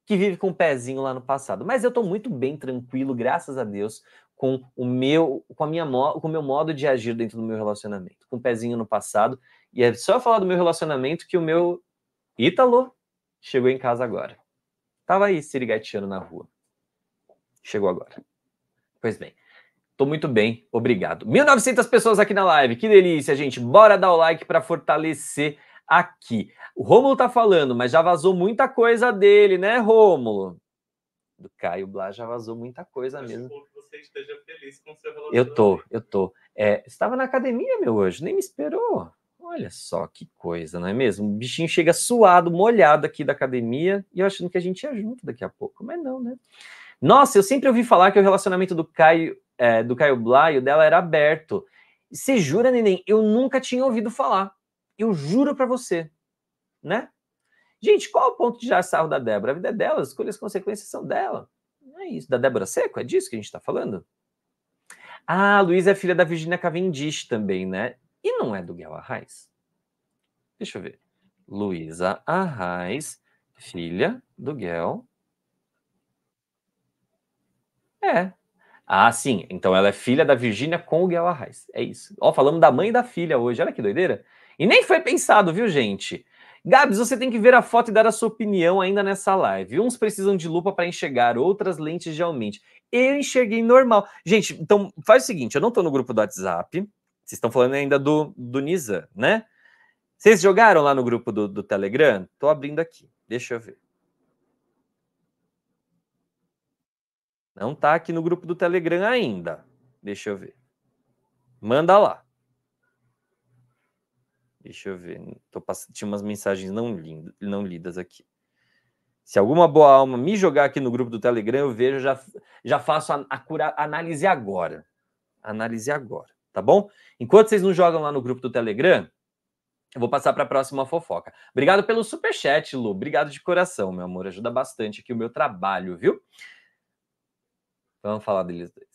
que vive com o um pezinho lá no passado. Mas eu estou muito bem tranquilo, graças a Deus, com o meu, com a minha com o meu modo de agir dentro do meu relacionamento, com o um pezinho no passado. E é só eu falar do meu relacionamento que o meu Ítalo chegou em casa agora. Tava aí sirigateando na rua. Chegou agora. Pois bem. Tô muito bem, obrigado. 1900 pessoas aqui na live. Que delícia, gente. Bora dar o like para fortalecer aqui. O Rômulo tá falando, mas já vazou muita coisa dele, né, Rômulo? do Caio Blá já vazou muita coisa mesmo. Que você esteja feliz com seu eu tô, eu tô. É, estava na academia, meu hoje, nem me esperou. Olha só que coisa, não é mesmo? O bichinho chega suado, molhado aqui da academia e eu achando que a gente ia junto daqui a pouco, mas não, né? Nossa, eu sempre ouvi falar que o relacionamento do Caio, é, do Caio Blá e o dela era aberto. Você jura, neném? Eu nunca tinha ouvido falar. Eu juro para você, né? Gente, qual o ponto de já sarro da Débora? A vida é dela, as escolhas, as consequências são dela. Não é isso. Da Débora Seco? É disso que a gente está falando? Ah, a Luísa é filha da Virginia Cavendish também, né? E não é do Guel Arraes? Deixa eu ver. Luísa Arraes, filha do Guel. É. Ah, sim. Então ela é filha da Virginia com o Guel Arraes. É isso. Ó, falamos da mãe e da filha hoje. Olha que doideira. E nem foi pensado, viu, gente? Gabs, você tem que ver a foto e dar a sua opinião ainda nessa live. Uns precisam de lupa para enxergar, outras lentes de aumento. Eu enxerguei normal. Gente, então faz o seguinte: eu não estou no grupo do WhatsApp. Vocês estão falando ainda do, do Nisa, né? Vocês jogaram lá no grupo do, do Telegram? Estou abrindo aqui. Deixa eu ver. Não está aqui no grupo do Telegram ainda. Deixa eu ver. Manda lá. Deixa eu ver. Tô passando, tinha umas mensagens não, lindas, não lidas aqui. Se alguma boa alma me jogar aqui no grupo do Telegram, eu vejo, já, já faço a, a cura, análise agora. Análise agora, tá bom? Enquanto vocês não jogam lá no grupo do Telegram, eu vou passar para a próxima fofoca. Obrigado pelo super chat, Lu. Obrigado de coração, meu amor. Ajuda bastante aqui o meu trabalho, viu? Vamos falar deles dois.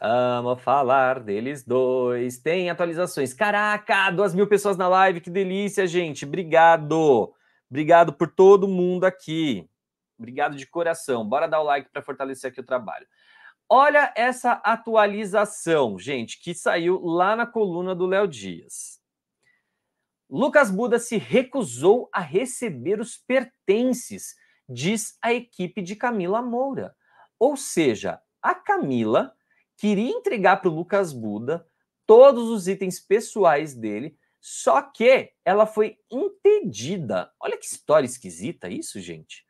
Amo falar deles dois. Tem atualizações. Caraca, duas mil pessoas na live. Que delícia, gente. Obrigado. Obrigado por todo mundo aqui. Obrigado de coração. Bora dar o like para fortalecer aqui o trabalho. Olha essa atualização, gente, que saiu lá na coluna do Léo Dias. Lucas Buda se recusou a receber os pertences, diz a equipe de Camila Moura. Ou seja, a Camila queria entregar para o Lucas Buda todos os itens pessoais dele, só que ela foi impedida. Olha que história esquisita isso, gente.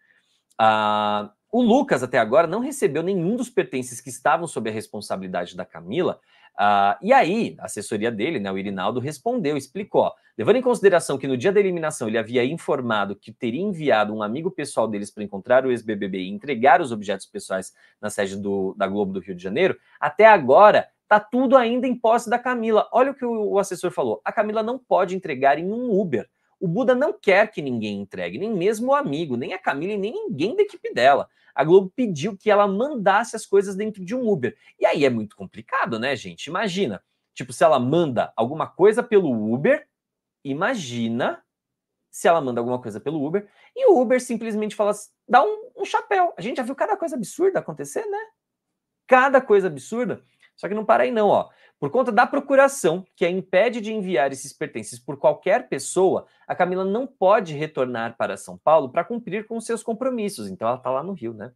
Ah, o Lucas, até agora, não recebeu nenhum dos pertences que estavam sob a responsabilidade da Camila ah, e aí, a assessoria dele, né, o Irinaldo, respondeu, explicou. levando em consideração que no dia da eliminação ele havia informado que teria enviado um amigo pessoal deles para encontrar o ex-BBB e entregar os objetos pessoais na sede do, da Globo do Rio de Janeiro, até agora tá tudo ainda em posse da Camila. Olha o que o assessor falou: a Camila não pode entregar em um Uber. O Buda não quer que ninguém entregue, nem mesmo o amigo, nem a Camila e nem ninguém da equipe dela. A Globo pediu que ela mandasse as coisas dentro de um Uber. E aí é muito complicado, né, gente? Imagina. Tipo, se ela manda alguma coisa pelo Uber, imagina se ela manda alguma coisa pelo Uber e o Uber simplesmente fala assim, dá um, um chapéu. A gente já viu cada coisa absurda acontecer, né? Cada coisa absurda. Só que não para aí não, ó. Por conta da procuração, que a impede de enviar esses pertences por qualquer pessoa, a Camila não pode retornar para São Paulo para cumprir com seus compromissos. Então ela está lá no Rio, né?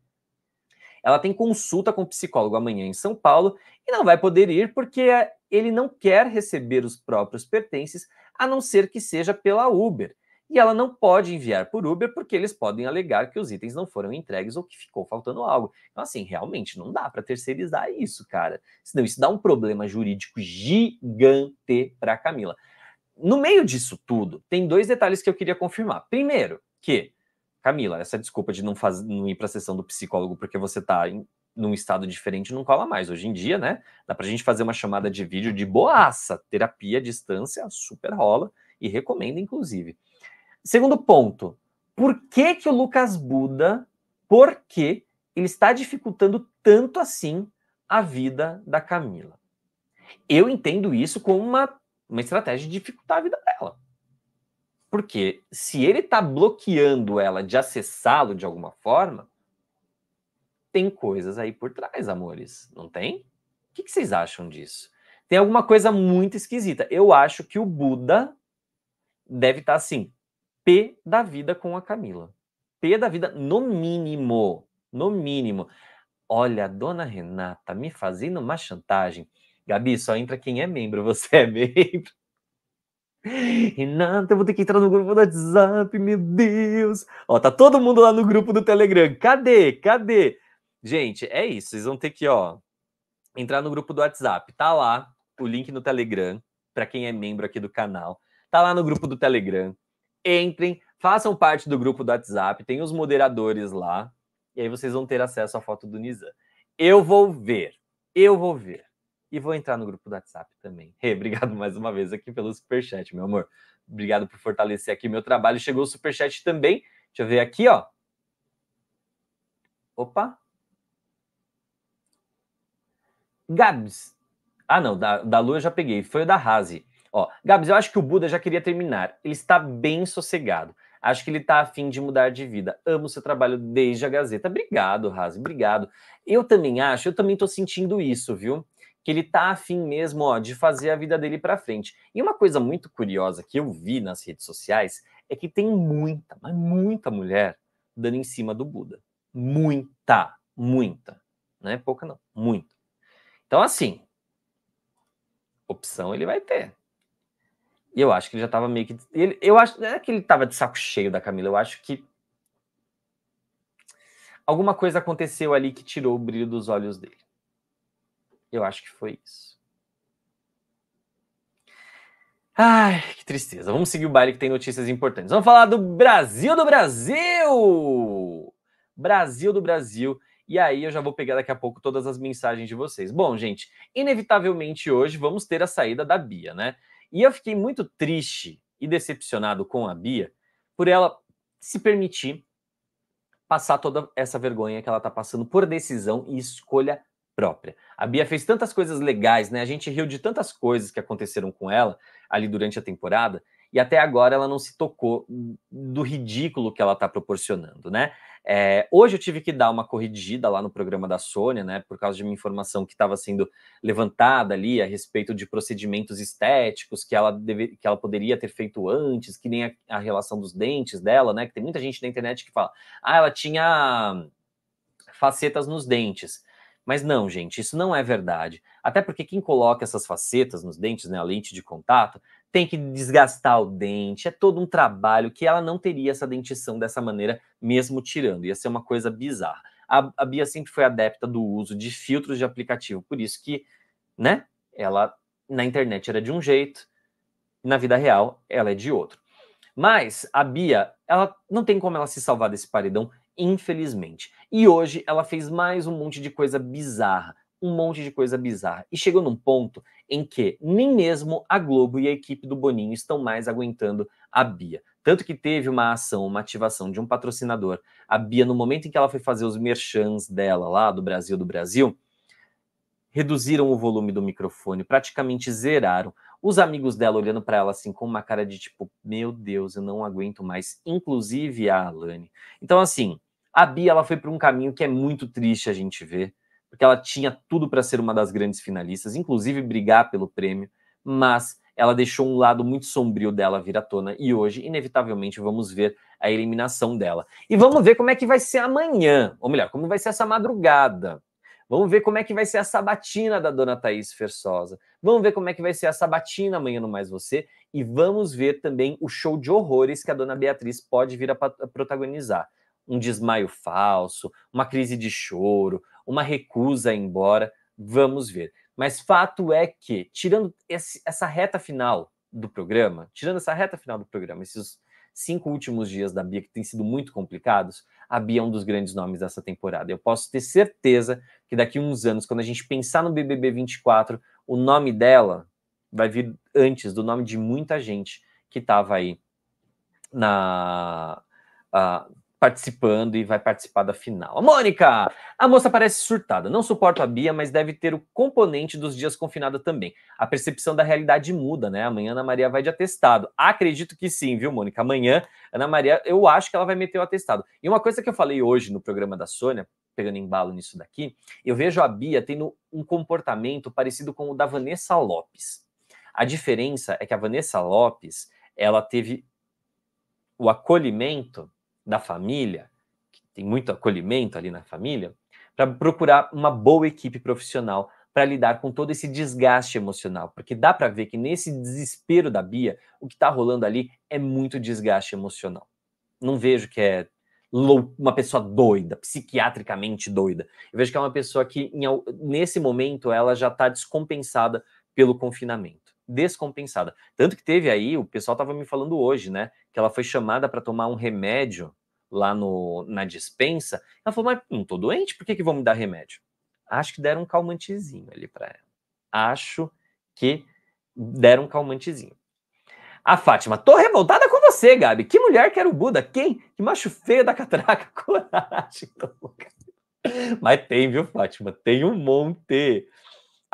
Ela tem consulta com o psicólogo amanhã em São Paulo e não vai poder ir porque ele não quer receber os próprios pertences, a não ser que seja pela Uber e ela não pode enviar por Uber porque eles podem alegar que os itens não foram entregues ou que ficou faltando algo. Então, assim, realmente não dá para terceirizar isso, cara. Senão isso dá um problema jurídico gigante para Camila. No meio disso tudo, tem dois detalhes que eu queria confirmar. Primeiro, que Camila, essa desculpa de não, faz, não ir para a sessão do psicólogo porque você está num estado diferente não cola mais. Hoje em dia, né? Dá para a gente fazer uma chamada de vídeo de boaça, terapia à distância, super rola e recomendo, inclusive. Segundo ponto, por que, que o Lucas Buda, por que ele está dificultando tanto assim a vida da Camila? Eu entendo isso como uma, uma estratégia de dificultar a vida dela. Porque se ele está bloqueando ela de acessá-lo de alguma forma, tem coisas aí por trás, amores, não tem? O que, que vocês acham disso? Tem alguma coisa muito esquisita. Eu acho que o Buda deve estar tá assim, P da vida com a Camila. P da vida, no mínimo. No mínimo. Olha, a dona Renata me fazendo uma chantagem. Gabi, só entra quem é membro. Você é membro. Renata, eu vou ter que entrar no grupo do WhatsApp, meu Deus. Ó, tá todo mundo lá no grupo do Telegram. Cadê? Cadê? Gente, é isso. Vocês vão ter que, ó, entrar no grupo do WhatsApp. Tá lá o link no Telegram, para quem é membro aqui do canal. Tá lá no grupo do Telegram entrem, façam parte do grupo do WhatsApp, tem os moderadores lá, e aí vocês vão ter acesso à foto do Nizam. Eu vou ver, eu vou ver. E vou entrar no grupo do WhatsApp também. Hey, obrigado mais uma vez aqui pelo superchat, meu amor. Obrigado por fortalecer aqui meu trabalho. Chegou o superchat também. Deixa eu ver aqui, ó. Opa. Gabs. Ah, não, da, da Lua eu já peguei. Foi o da Rase. Ó, Gabs, eu acho que o Buda já queria terminar. Ele está bem sossegado. Acho que ele está afim de mudar de vida. Amo seu trabalho desde a Gazeta. Obrigado, Razi, obrigado. Eu também acho, eu também estou sentindo isso, viu? Que ele está afim mesmo, ó, de fazer a vida dele para frente. E uma coisa muito curiosa que eu vi nas redes sociais é que tem muita, mas muita mulher dando em cima do Buda. Muita, muita. Não é pouca, não, muita. Então, assim, opção ele vai ter. E eu acho que ele já tava meio que. Ele, eu acho. Não é que ele tava de saco cheio da Camila, eu acho que. Alguma coisa aconteceu ali que tirou o brilho dos olhos dele. Eu acho que foi isso. Ai, que tristeza. Vamos seguir o baile que tem notícias importantes. Vamos falar do Brasil do Brasil! Brasil do Brasil. E aí eu já vou pegar daqui a pouco todas as mensagens de vocês. Bom, gente, inevitavelmente hoje vamos ter a saída da Bia, né? E eu fiquei muito triste e decepcionado com a Bia por ela se permitir passar toda essa vergonha que ela está passando por decisão e escolha própria. A Bia fez tantas coisas legais, né? A gente riu de tantas coisas que aconteceram com ela ali durante a temporada e até agora ela não se tocou do ridículo que ela está proporcionando, né? É, hoje eu tive que dar uma corrigida lá no programa da Sônia, né? Por causa de uma informação que estava sendo levantada ali a respeito de procedimentos estéticos que ela, deve, que ela poderia ter feito antes, que nem a, a relação dos dentes dela, né? Que tem muita gente na internet que fala, ah, ela tinha facetas nos dentes. Mas não, gente, isso não é verdade. Até porque quem coloca essas facetas nos dentes, né, a lente de contato, tem que desgastar o dente, é todo um trabalho que ela não teria essa dentição dessa maneira, mesmo tirando. Ia ser uma coisa bizarra. A, a Bia sempre foi adepta do uso de filtros de aplicativo, por isso que, né, ela na internet era de um jeito, na vida real ela é de outro. Mas a Bia, ela não tem como ela se salvar desse paredão, infelizmente. E hoje ela fez mais um monte de coisa bizarra um monte de coisa bizarra. E chegou num ponto em que nem mesmo a Globo e a equipe do Boninho estão mais aguentando a Bia. Tanto que teve uma ação, uma ativação de um patrocinador. A Bia, no momento em que ela foi fazer os merchans dela lá do Brasil do Brasil, reduziram o volume do microfone, praticamente zeraram. Os amigos dela olhando para ela assim com uma cara de tipo, meu Deus, eu não aguento mais, inclusive a Alane. Então assim, a Bia ela foi para um caminho que é muito triste a gente ver, porque ela tinha tudo para ser uma das grandes finalistas, inclusive brigar pelo prêmio, mas ela deixou um lado muito sombrio dela vir à tona e hoje, inevitavelmente, vamos ver a eliminação dela. E vamos ver como é que vai ser amanhã, ou melhor, como vai ser essa madrugada. Vamos ver como é que vai ser a sabatina da dona Thaís Fersosa. Vamos ver como é que vai ser a sabatina amanhã no Mais Você. E vamos ver também o show de horrores que a dona Beatriz pode vir a protagonizar. Um desmaio falso, uma crise de choro, uma recusa embora, vamos ver. Mas fato é que, tirando esse, essa reta final do programa, tirando essa reta final do programa, esses cinco últimos dias da Bia, que têm sido muito complicados, a Bia é um dos grandes nomes dessa temporada. Eu posso ter certeza que daqui uns anos, quando a gente pensar no BBB 24, o nome dela vai vir antes do nome de muita gente que estava aí na, uh, participando e vai participar da final. A Mônica! A moça parece surtada. Não suporto a Bia, mas deve ter o componente dos dias confinada também. A percepção da realidade muda, né? Amanhã Ana Maria vai de atestado. Acredito que sim, viu, Mônica? Amanhã, Ana Maria, eu acho que ela vai meter o atestado. E uma coisa que eu falei hoje no programa da Sônia, pegando embalo nisso daqui, eu vejo a Bia tendo um comportamento parecido com o da Vanessa Lopes. A diferença é que a Vanessa Lopes, ela teve o acolhimento da família, que tem muito acolhimento ali na família, para procurar uma boa equipe profissional para lidar com todo esse desgaste emocional, porque dá para ver que nesse desespero da Bia, o que está rolando ali é muito desgaste emocional. Não vejo que é uma pessoa doida, psiquiatricamente doida. Eu vejo que é uma pessoa que, nesse momento, ela já está descompensada pelo confinamento descompensada. Tanto que teve aí, o pessoal estava me falando hoje, né? Que ela foi chamada para tomar um remédio lá no, na dispensa. Ela falou, mas não tô doente, por que, que vão me dar remédio? Acho que deram um calmantezinho ali para ela. Acho que deram um calmantezinho. A Fátima, tô revoltada com você, Gabi. Que mulher que era o Buda? Quem? Que macho feio da catraca. Coragem. Mas tem, viu, Fátima? Tem um monte.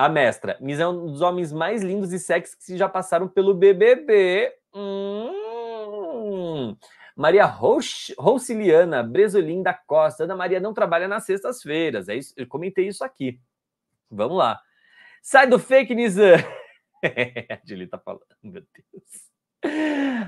A mestra, Miss é um dos homens mais lindos e sexys que já passaram pelo BBB. Hum. Maria Roch, Bresolim da Costa. Ana Maria não trabalha nas sextas-feiras. É isso, eu comentei isso aqui. Vamos lá. Sai do fake news. a Julie tá falando, meu Deus.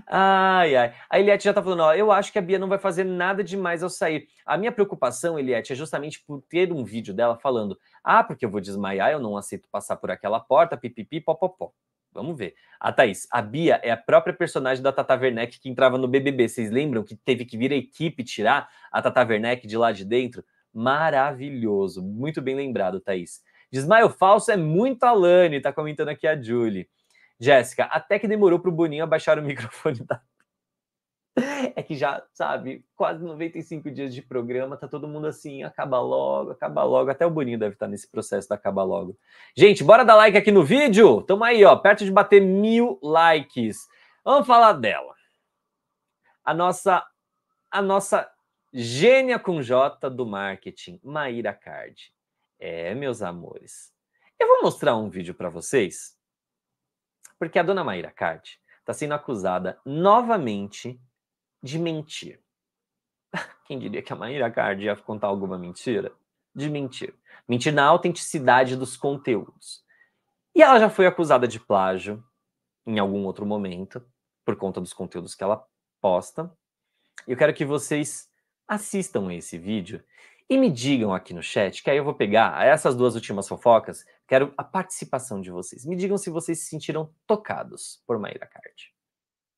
Ai, ai. A Eliette já tá falando, ó, eu acho que a Bia não vai fazer nada demais ao sair. A minha preocupação, Eliette, é justamente por ter um vídeo dela falando, ah, porque eu vou desmaiar, eu não aceito passar por aquela porta, pipipi, popopó. Vamos ver. A Thaís, a Bia é a própria personagem da Tata Werneck que entrava no BBB. Vocês lembram que teve que vir a equipe tirar a Tata Werneck de lá de dentro? Maravilhoso. Muito bem lembrado, Thaís. Desmaio falso é muito Alane, tá comentando aqui a Julie. Jéssica, até que demorou para o Boninho abaixar o microfone da é que já, sabe, quase 95 dias de programa, tá todo mundo assim, acaba logo, acaba logo. Até o Boninho deve estar tá nesse processo da acaba logo. Gente, bora dar like aqui no vídeo? Tamo aí, ó, perto de bater mil likes. Vamos falar dela. A nossa, a nossa gênia com J do marketing, Maíra Card. É, meus amores. Eu vou mostrar um vídeo para vocês porque a dona Maíra Cardi está sendo acusada novamente de mentir. Quem diria que a Maíra Cardi ia contar alguma mentira? De mentir. Mentir na autenticidade dos conteúdos. E ela já foi acusada de plágio em algum outro momento, por conta dos conteúdos que ela posta. Eu quero que vocês assistam esse vídeo e me digam aqui no chat, que aí eu vou pegar essas duas últimas fofocas Quero a participação de vocês. Me digam se vocês se sentiram tocados por Maíra Card.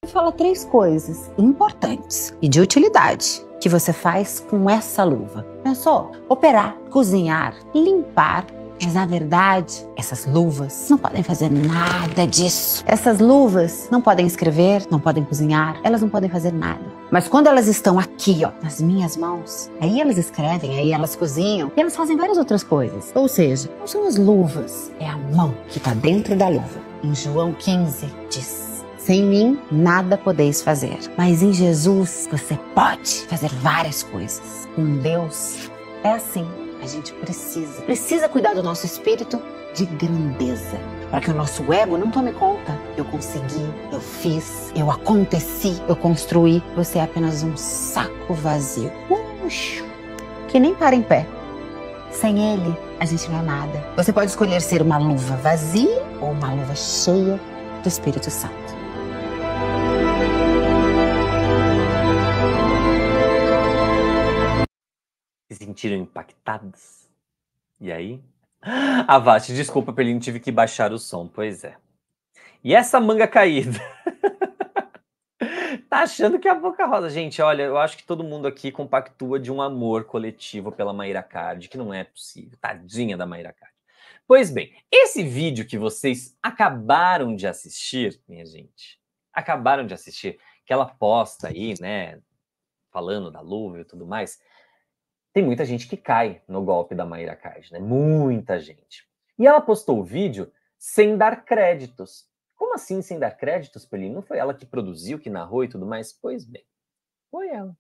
Fala três coisas importantes e de utilidade que você faz com essa luva. Pensou? É operar, cozinhar, limpar mas na verdade, essas luvas não podem fazer nada disso. Essas luvas não podem escrever, não podem cozinhar, elas não podem fazer nada. Mas quando elas estão aqui, ó, nas minhas mãos, aí elas escrevem, aí elas cozinham, e elas fazem várias outras coisas. Ou seja, não são as luvas, é a mão que está dentro da luva. Em João 15 diz: Sem mim nada podeis fazer, mas em Jesus você pode fazer várias coisas. Com Deus é assim. A gente precisa, precisa cuidar do nosso espírito de grandeza, para que o nosso ego não tome conta. Eu consegui, eu fiz, eu aconteci, eu construí. Você é apenas um saco vazio, Uxo, que nem para em pé. Sem ele, a gente não é nada. Você pode escolher ser uma luva vazia ou uma luva cheia do Espírito Santo. sentiram impactadas? E aí? Avast, desculpa, Perlino, tive que baixar o som. Pois é. E essa manga caída? tá achando que é a boca rosa. Gente, olha, eu acho que todo mundo aqui compactua de um amor coletivo pela Mayra Card, que não é possível. Tadinha da Mayra Card. Pois bem, esse vídeo que vocês acabaram de assistir, minha gente, acabaram de assistir, que ela posta aí, né, falando da luva e tudo mais, tem muita gente que cai no golpe da Maíra Card, né? Muita gente. E ela postou o vídeo sem dar créditos. Como assim sem dar créditos, Pelino? Não foi ela que produziu, que narrou e tudo mais? Pois bem, foi ela.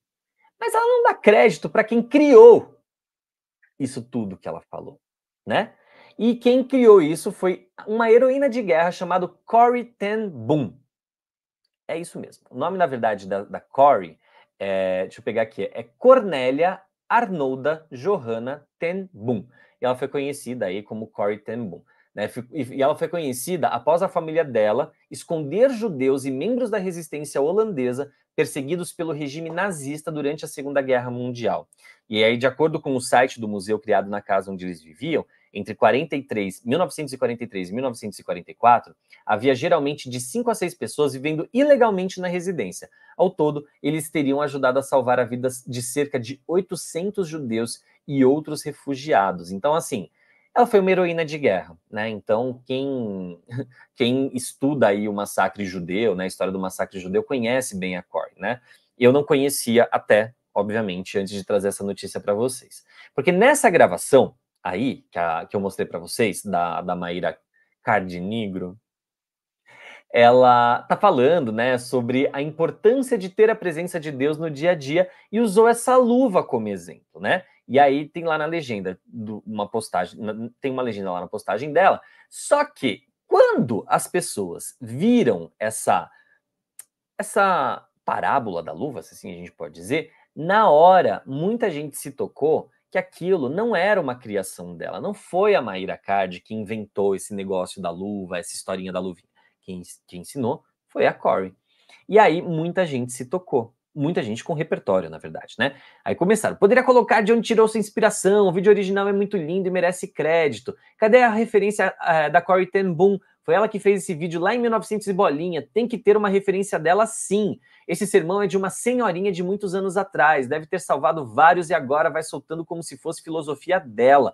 Mas ela não dá crédito para quem criou isso tudo que ela falou, né? E quem criou isso foi uma heroína de guerra chamada Corrie Ten Boom. É isso mesmo. O nome, na verdade, da, da Corrie, é, deixa eu pegar aqui, é Cornélia Arnolda Johanna Ten Boom. E ela foi conhecida aí como Corrie Ten Boom. Né? E ela foi conhecida após a família dela esconder judeus e membros da resistência holandesa perseguidos pelo regime nazista durante a Segunda Guerra Mundial. E aí, de acordo com o site do museu criado na casa onde eles viviam, entre 43, 1943 e 1944, havia geralmente de 5 a 6 pessoas vivendo ilegalmente na residência. Ao todo, eles teriam ajudado a salvar a vida de cerca de 800 judeus e outros refugiados. Então, assim, ela foi uma heroína de guerra, né? Então, quem, quem estuda aí o massacre judeu, né, a história do massacre judeu, conhece bem a Corey, né? Eu não conhecia até, obviamente, antes de trazer essa notícia para vocês. Porque nessa gravação aí, que, a, que eu mostrei para vocês, da, da Maíra Cardinigro, ela tá falando, né, sobre a importância de ter a presença de Deus no dia a dia e usou essa luva como exemplo, né? E aí tem lá na legenda, do, uma postagem, tem uma legenda lá na postagem dela. Só que quando as pessoas viram essa essa parábola da luva, se assim a gente pode dizer, na hora muita gente se tocou que aquilo não era uma criação dela, não foi a Maíra Card que inventou esse negócio da luva, essa historinha da luva, Quem, quem ensinou foi a Corey. E aí muita gente se tocou muita gente com repertório, na verdade, né? Aí começaram. Poderia colocar de onde tirou sua inspiração, o vídeo original é muito lindo e merece crédito. Cadê a referência uh, da Corey Ten Boom? Foi ela que fez esse vídeo lá em 1900 e bolinha. Tem que ter uma referência dela, sim. Esse sermão é de uma senhorinha de muitos anos atrás. Deve ter salvado vários e agora vai soltando como se fosse filosofia dela.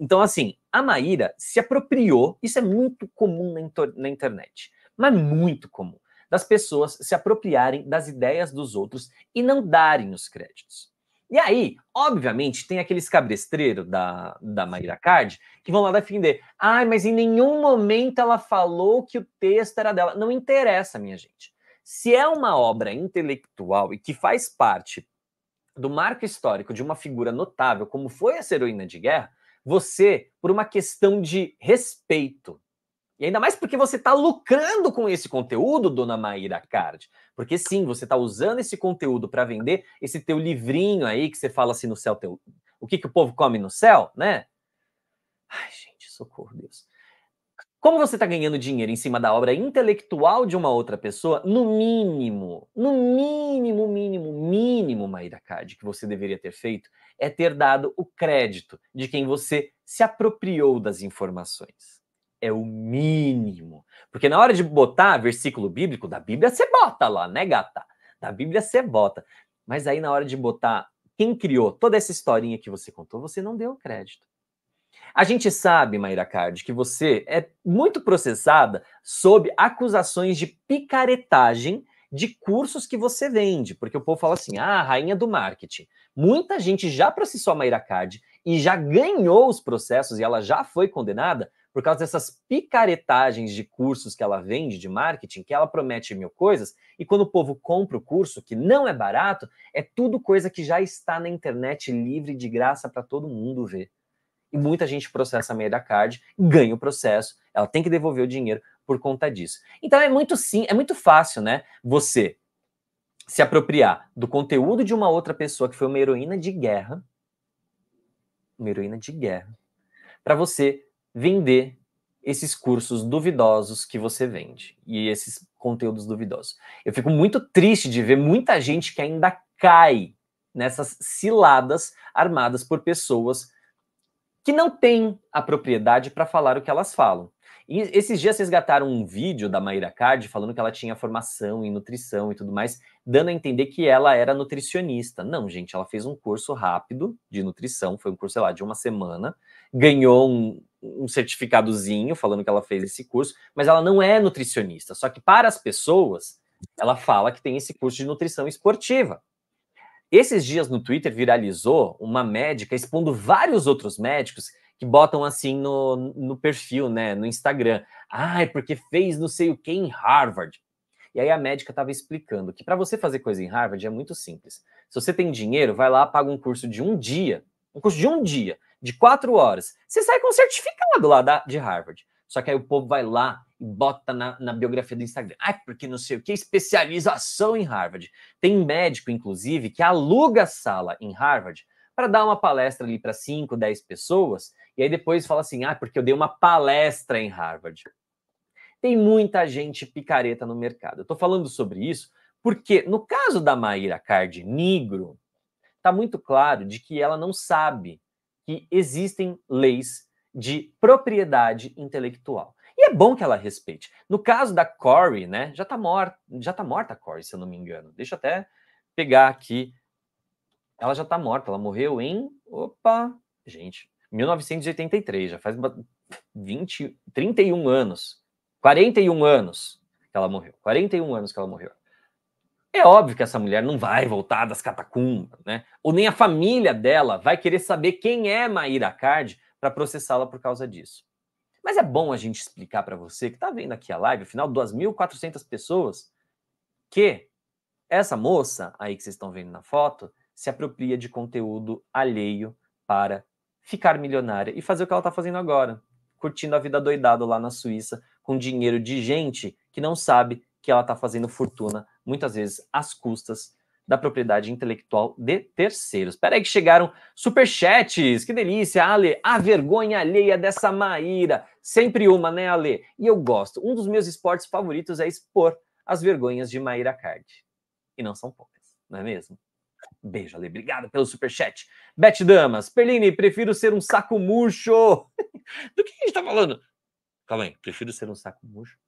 Então, assim, a Maíra se apropriou. Isso é muito comum na, na internet, mas muito comum das pessoas se apropriarem das ideias dos outros e não darem os créditos. E aí, obviamente, tem aqueles cabrestreiros da, da Mayra Card que vão lá defender. Ai, ah, mas em nenhum momento ela falou que o texto era dela. Não interessa, minha gente. Se é uma obra intelectual e que faz parte do marco histórico de uma figura notável, como foi essa heroína de guerra, você, por uma questão de respeito, e ainda mais porque você está lucrando com esse conteúdo, dona Maíra Card. Porque sim, você está usando esse conteúdo para vender esse teu livrinho aí que você fala assim no céu. Teu... O que, que o povo come no céu, né? Ai, gente, socorro, Deus. Como você está ganhando dinheiro em cima da obra intelectual de uma outra pessoa, no mínimo, no mínimo, mínimo, mínimo, Maíra Card, que você deveria ter feito é ter dado o crédito de quem você se apropriou das informações é o mínimo. Porque na hora de botar versículo bíblico, da Bíblia você bota lá, né, gata? Da Bíblia você bota. Mas aí na hora de botar quem criou toda essa historinha que você contou, você não deu crédito. A gente sabe, Mayra Card, que você é muito processada sob acusações de picaretagem de cursos que você vende, porque o povo fala assim: ah, rainha do marketing. Muita gente já processou a Mayra Card e já ganhou os processos e ela já foi condenada por causa dessas picaretagens de cursos que ela vende de marketing, que ela promete mil coisas, e quando o povo compra o curso, que não é barato, é tudo coisa que já está na internet livre de graça para todo mundo ver. E muita gente processa a Mercard, ganha o processo, ela tem que devolver o dinheiro por conta disso. Então é muito sim, é muito fácil, né? Você se apropriar do conteúdo de uma outra pessoa que foi uma heroína de guerra, uma heroína de guerra, para você vender esses cursos duvidosos que você vende e esses conteúdos duvidosos. Eu fico muito triste de ver muita gente que ainda cai nessas ciladas armadas por pessoas que não têm a propriedade para falar o que elas falam. E esses dias resgataram um vídeo da Maíra Card falando que ela tinha formação em nutrição e tudo mais, dando a entender que ela era nutricionista. Não, gente, ela fez um curso rápido de nutrição, foi um curso, sei lá, de uma semana, ganhou um, um certificadozinho falando que ela fez esse curso, mas ela não é nutricionista. Só que para as pessoas, ela fala que tem esse curso de nutrição esportiva. Esses dias no Twitter viralizou uma médica expondo vários outros médicos que botam assim no, no perfil, né, no Instagram. Ah, é porque fez não sei o que em Harvard. E aí a médica estava explicando que para você fazer coisa em Harvard é muito simples. Se você tem dinheiro, vai lá, paga um curso de um dia, um curso de um dia, de quatro horas. Você sai com um certificado lá da, de Harvard. Só que aí o povo vai lá e bota na, na biografia do Instagram. Ah, porque não sei o que, especialização em Harvard. Tem médico, inclusive, que aluga sala em Harvard para dar uma palestra ali para 5, 10 pessoas, e aí depois fala assim: ah, porque eu dei uma palestra em Harvard. Tem muita gente picareta no mercado. Eu estou falando sobre isso porque, no caso da Maíra Card Negro, está muito claro de que ela não sabe que existem leis de propriedade intelectual. E é bom que ela respeite. No caso da Corey, né? Já está morta, já tá morta a Corey, se eu não me engano. Deixa eu até pegar aqui ela já está morta. Ela morreu em. Opa! Gente, 1983, já faz 20, 31 anos. 41 anos que ela morreu. 41 anos que ela morreu. É óbvio que essa mulher não vai voltar das catacumbas, né? Ou nem a família dela vai querer saber quem é Maíra Card para processá-la por causa disso. Mas é bom a gente explicar para você que está vendo aqui a live, afinal, 2.400 pessoas, que essa moça aí que vocês estão vendo na foto, se apropria de conteúdo alheio para ficar milionária e fazer o que ela está fazendo agora, curtindo a vida doidada lá na Suíça com dinheiro de gente que não sabe que ela está fazendo fortuna, muitas vezes às custas da propriedade intelectual de terceiros. Espera aí que chegaram superchats, que delícia, Ale, a vergonha alheia dessa Maíra, sempre uma, né, Ale? E eu gosto, um dos meus esportes favoritos é expor as vergonhas de Maíra Card, e não são poucas, não é mesmo? Beijo, Ale. Obrigado pelo superchat. Bete Damas, Perline, prefiro ser um saco murcho. Do que a gente tá falando? Calma aí, prefiro ser um saco murcho.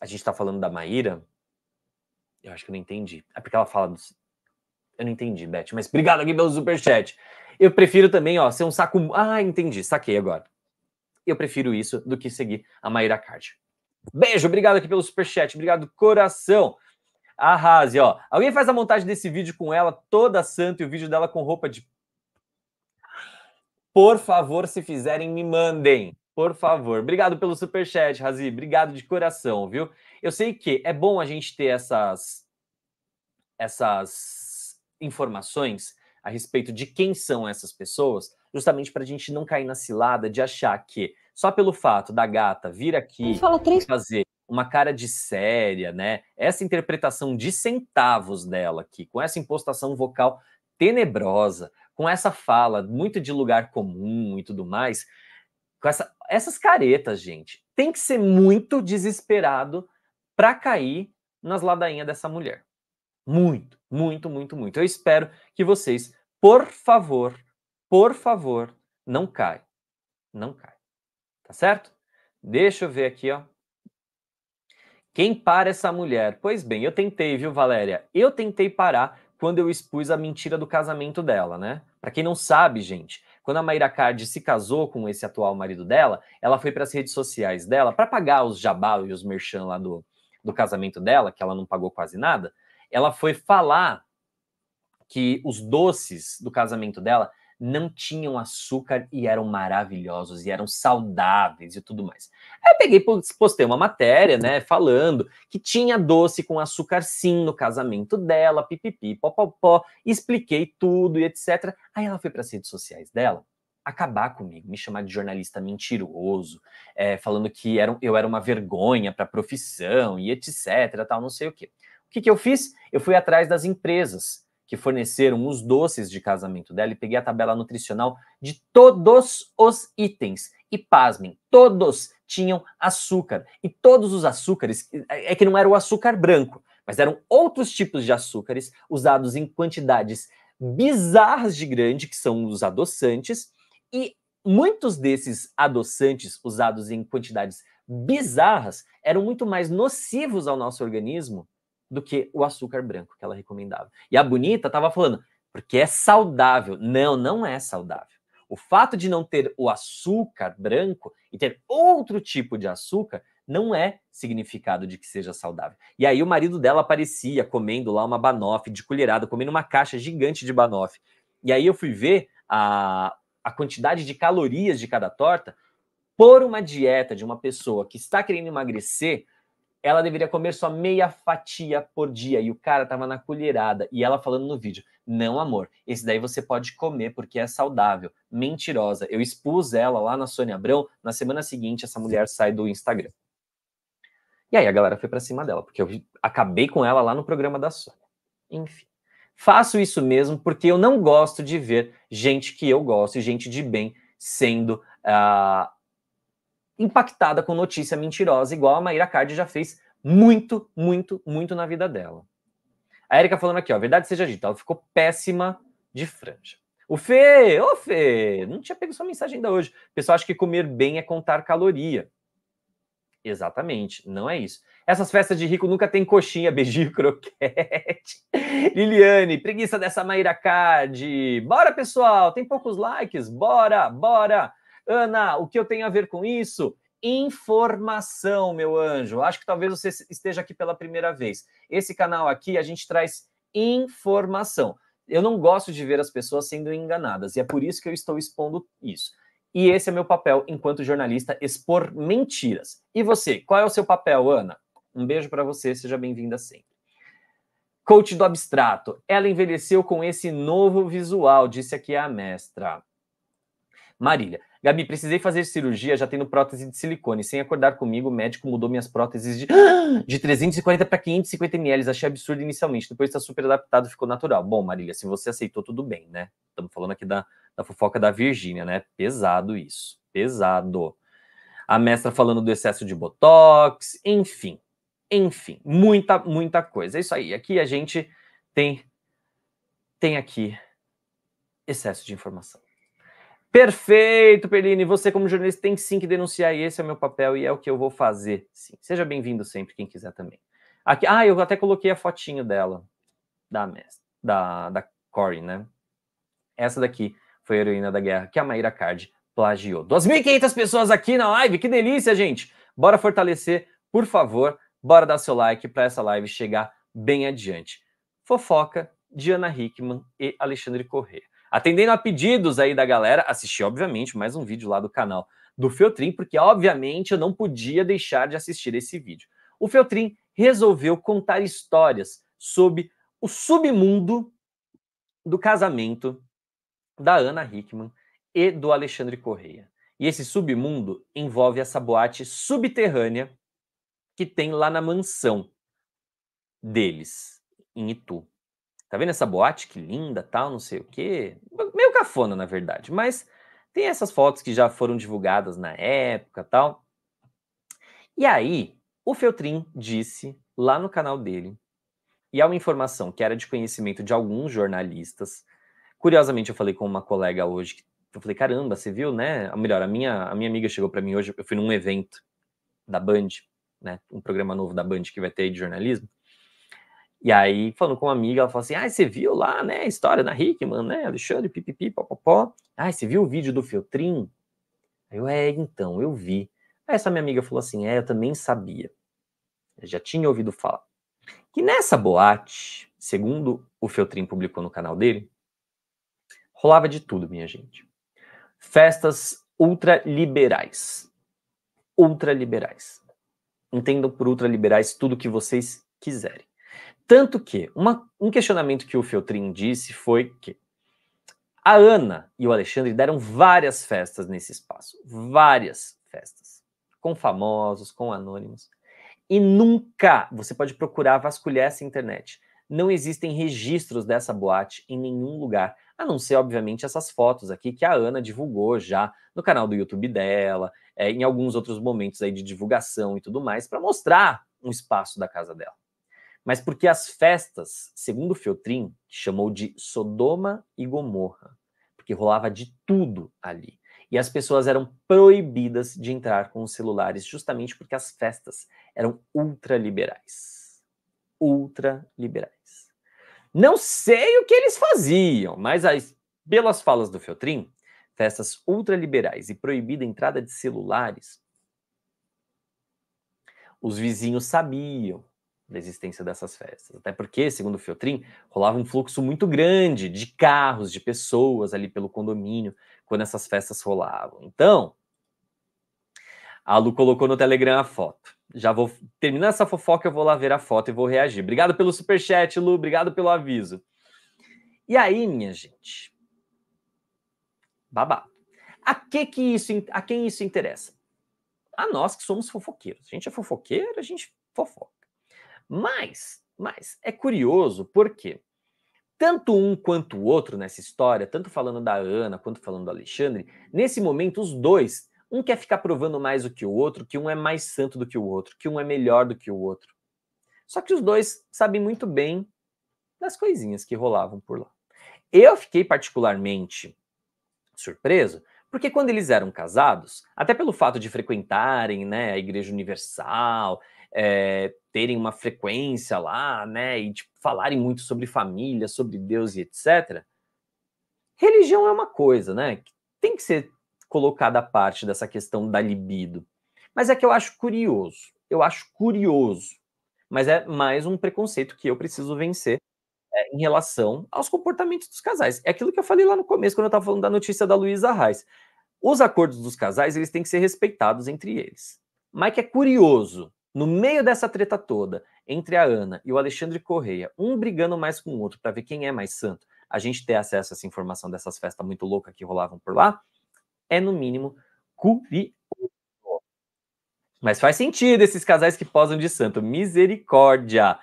A gente tá falando da Maíra? Eu acho que eu não entendi. É porque ela fala dos... Eu não entendi, Bete. mas obrigado aqui pelo superchat. Eu prefiro também, ó, ser um saco. Ah, entendi, saquei agora. Eu prefiro isso do que seguir a Maíra Card. Beijo, obrigado aqui pelo superchat, obrigado coração. Arrase, ó. Alguém faz a montagem desse vídeo com ela toda santa e o vídeo dela com roupa de. Por favor, se fizerem, me mandem. Por favor. Obrigado pelo superchat, Razi. Obrigado de coração, viu? Eu sei que é bom a gente ter essas, essas informações a respeito de quem são essas pessoas, justamente para a gente não cair na cilada de achar que só pelo fato da gata vir aqui fala três... fazer uma cara de séria, né? Essa interpretação de centavos dela aqui, com essa impostação vocal tenebrosa, com essa fala muito de lugar comum e tudo mais, com essa, essas caretas, gente, tem que ser muito desesperado para cair nas ladainhas dessa mulher. Muito, muito, muito, muito. Eu espero que vocês, por favor, por favor, não caia, Não caia, Tá certo? Deixa eu ver aqui, ó. Quem para essa mulher? Pois bem, eu tentei, viu, Valéria? Eu tentei parar quando eu expus a mentira do casamento dela, né? Para quem não sabe, gente, quando a Mayra Card se casou com esse atual marido dela, ela foi para as redes sociais dela para pagar os jabalos e os merchan lá do, do casamento dela, que ela não pagou quase nada. Ela foi falar que os doces do casamento dela não tinham açúcar e eram maravilhosos e eram saudáveis e tudo mais. Aí eu peguei, postei uma matéria, né, falando que tinha doce com açúcar sim no casamento dela, pipipi, popopó, expliquei tudo e etc. Aí ela foi para as redes sociais dela acabar comigo, me chamar de jornalista mentiroso, é, falando que era, eu era uma vergonha para a profissão e etc, tal, não sei o quê. O que, que eu fiz? Eu fui atrás das empresas que forneceram os doces de casamento dela e peguei a tabela nutricional de todos os itens. E pasmem, todos tinham açúcar. E todos os açúcares, é que não era o açúcar branco, mas eram outros tipos de açúcares usados em quantidades bizarras de grande, que são os adoçantes, e muitos desses adoçantes usados em quantidades bizarras eram muito mais nocivos ao nosso organismo do que o açúcar branco que ela recomendava. E a bonita estava falando, porque é saudável. Não, não é saudável. O fato de não ter o açúcar branco e ter outro tipo de açúcar não é significado de que seja saudável. E aí o marido dela aparecia comendo lá uma banoffee de colherada, comendo uma caixa gigante de banoffee. E aí eu fui ver a, a quantidade de calorias de cada torta por uma dieta de uma pessoa que está querendo emagrecer, ela deveria comer só meia fatia por dia. E o cara tava na colherada. E ela falando no vídeo: Não, amor, esse daí você pode comer porque é saudável. Mentirosa. Eu expus ela lá na Sônia Abrão. Na semana seguinte, essa mulher sai do Instagram. E aí a galera foi para cima dela, porque eu acabei com ela lá no programa da Sônia. Enfim. Faço isso mesmo porque eu não gosto de ver gente que eu gosto e gente de bem sendo uh, impactada com notícia mentirosa, igual a Maíra Cardi já fez muito, muito, muito na vida dela. A Erika falando aqui, ó, verdade seja dita, ela ficou péssima de franja. O Fê, ô Fê, não tinha pego sua mensagem ainda hoje. O pessoal acha que comer bem é contar caloria. Exatamente, não é isso. Essas festas de rico nunca tem coxinha, beijinho, croquete. Liliane, preguiça dessa Maíra Card. Bora, pessoal, tem poucos likes, bora, bora. Ana, o que eu tenho a ver com isso? Informação, meu anjo. Acho que talvez você esteja aqui pela primeira vez. Esse canal aqui, a gente traz informação. Eu não gosto de ver as pessoas sendo enganadas, e é por isso que eu estou expondo isso. E esse é meu papel enquanto jornalista, expor mentiras. E você, qual é o seu papel, Ana? Um beijo para você, seja bem-vinda sempre. Coach do abstrato. Ela envelheceu com esse novo visual, disse aqui a mestra. Marília. Gabi, precisei fazer cirurgia já tendo prótese de silicone. Sem acordar comigo, o médico mudou minhas próteses de, de 340 para 550 ml. Achei absurdo inicialmente. Depois está super adaptado, ficou natural. Bom, Marília, se você aceitou, tudo bem, né? Estamos falando aqui da, da fofoca da Virgínia, né? Pesado isso. Pesado. A mestra falando do excesso de botox. Enfim. Enfim. Muita, muita coisa. É isso aí. Aqui a gente tem. Tem aqui excesso de informação. Perfeito, Perline. Você, como jornalista, tem sim que denunciar, e esse é o meu papel e é o que eu vou fazer. Sim. Seja bem-vindo sempre, quem quiser também. Aqui, ah, eu até coloquei a fotinho dela, da mestra, da, da Corey, né? Essa daqui foi a heroína da guerra que é a Maíra Card plagiou. 2.500 pessoas aqui na live, que delícia, gente! Bora fortalecer, por favor, bora dar seu like para essa live chegar bem adiante. Fofoca de Ana Hickman e Alexandre Corrêa. Atendendo a pedidos aí da galera, assisti, obviamente, mais um vídeo lá do canal do Feltrin, porque, obviamente, eu não podia deixar de assistir esse vídeo. O Feltrin resolveu contar histórias sobre o submundo do casamento da Ana Hickman e do Alexandre Correia. E esse submundo envolve essa boate subterrânea que tem lá na mansão deles, em Itu tá vendo essa boate que linda, tal, não sei o quê. Meio cafona, na verdade, mas tem essas fotos que já foram divulgadas na época, tal. E aí, o Feltrin disse lá no canal dele, e há é uma informação que era de conhecimento de alguns jornalistas. Curiosamente, eu falei com uma colega hoje que eu falei, caramba, você viu, né? Ou melhor, a minha, a minha amiga chegou para mim hoje, eu fui num evento da Band, né? Um programa novo da Band que vai ter aí de jornalismo. E aí, falando com uma amiga, ela falou assim: ah, você viu lá, né, a história da Hickman, né, Alexandre, pipipi, popopó. Ah, você viu o vídeo do Filtrin? Aí eu, é, então, eu vi. Aí essa minha amiga falou assim: é, eu também sabia. Eu já tinha ouvido falar. Que nessa boate, segundo o Feltrin publicou no canal dele, rolava de tudo, minha gente. Festas ultraliberais. Ultraliberais. Entendam por ultraliberais tudo que vocês quiserem. Tanto que uma, um questionamento que o Feltrin disse foi que a Ana e o Alexandre deram várias festas nesse espaço, várias festas, com famosos, com anônimos. E nunca, você pode procurar vasculhar essa internet, não existem registros dessa boate em nenhum lugar, a não ser, obviamente, essas fotos aqui que a Ana divulgou já no canal do YouTube dela, é, em alguns outros momentos aí de divulgação e tudo mais, para mostrar um espaço da casa dela mas porque as festas, segundo Feltrin, chamou de Sodoma e Gomorra, porque rolava de tudo ali. E as pessoas eram proibidas de entrar com os celulares, justamente porque as festas eram ultraliberais. Ultraliberais. Não sei o que eles faziam, mas as, pelas falas do Feltrin, festas ultraliberais e proibida a entrada de celulares, os vizinhos sabiam, da existência dessas festas. Até porque, segundo o Fiotrim, rolava um fluxo muito grande de carros, de pessoas ali pelo condomínio, quando essas festas rolavam. Então, a Lu colocou no Telegram a foto. Já vou terminar essa fofoca, eu vou lá ver a foto e vou reagir. Obrigado pelo superchat, Lu, obrigado pelo aviso. E aí, minha gente, babá, a que que isso, a quem isso interessa? A nós que somos fofoqueiros. A gente é fofoqueiro, a gente fofoca. Mas, mas é curioso porque tanto um quanto o outro nessa história, tanto falando da Ana quanto falando do Alexandre, nesse momento os dois, um quer ficar provando mais do que o outro, que um é mais santo do que o outro, que um é melhor do que o outro. Só que os dois sabem muito bem das coisinhas que rolavam por lá. Eu fiquei particularmente surpreso, porque quando eles eram casados, até pelo fato de frequentarem né, a Igreja Universal é, terem uma frequência lá, né? E tipo, falarem muito sobre família, sobre Deus e etc. Religião é uma coisa, né? Que tem que ser colocada a parte dessa questão da libido. Mas é que eu acho curioso. Eu acho curioso. Mas é mais um preconceito que eu preciso vencer é, em relação aos comportamentos dos casais. É aquilo que eu falei lá no começo, quando eu estava falando da notícia da Luísa Reis. Os acordos dos casais, eles têm que ser respeitados entre eles. Mas é que é curioso no meio dessa treta toda, entre a Ana e o Alexandre Correia, um brigando mais com o outro para ver quem é mais santo, a gente ter acesso a essa informação dessas festas muito loucas que rolavam por lá, é no mínimo curioso. Mas faz sentido esses casais que posam de santo, misericórdia.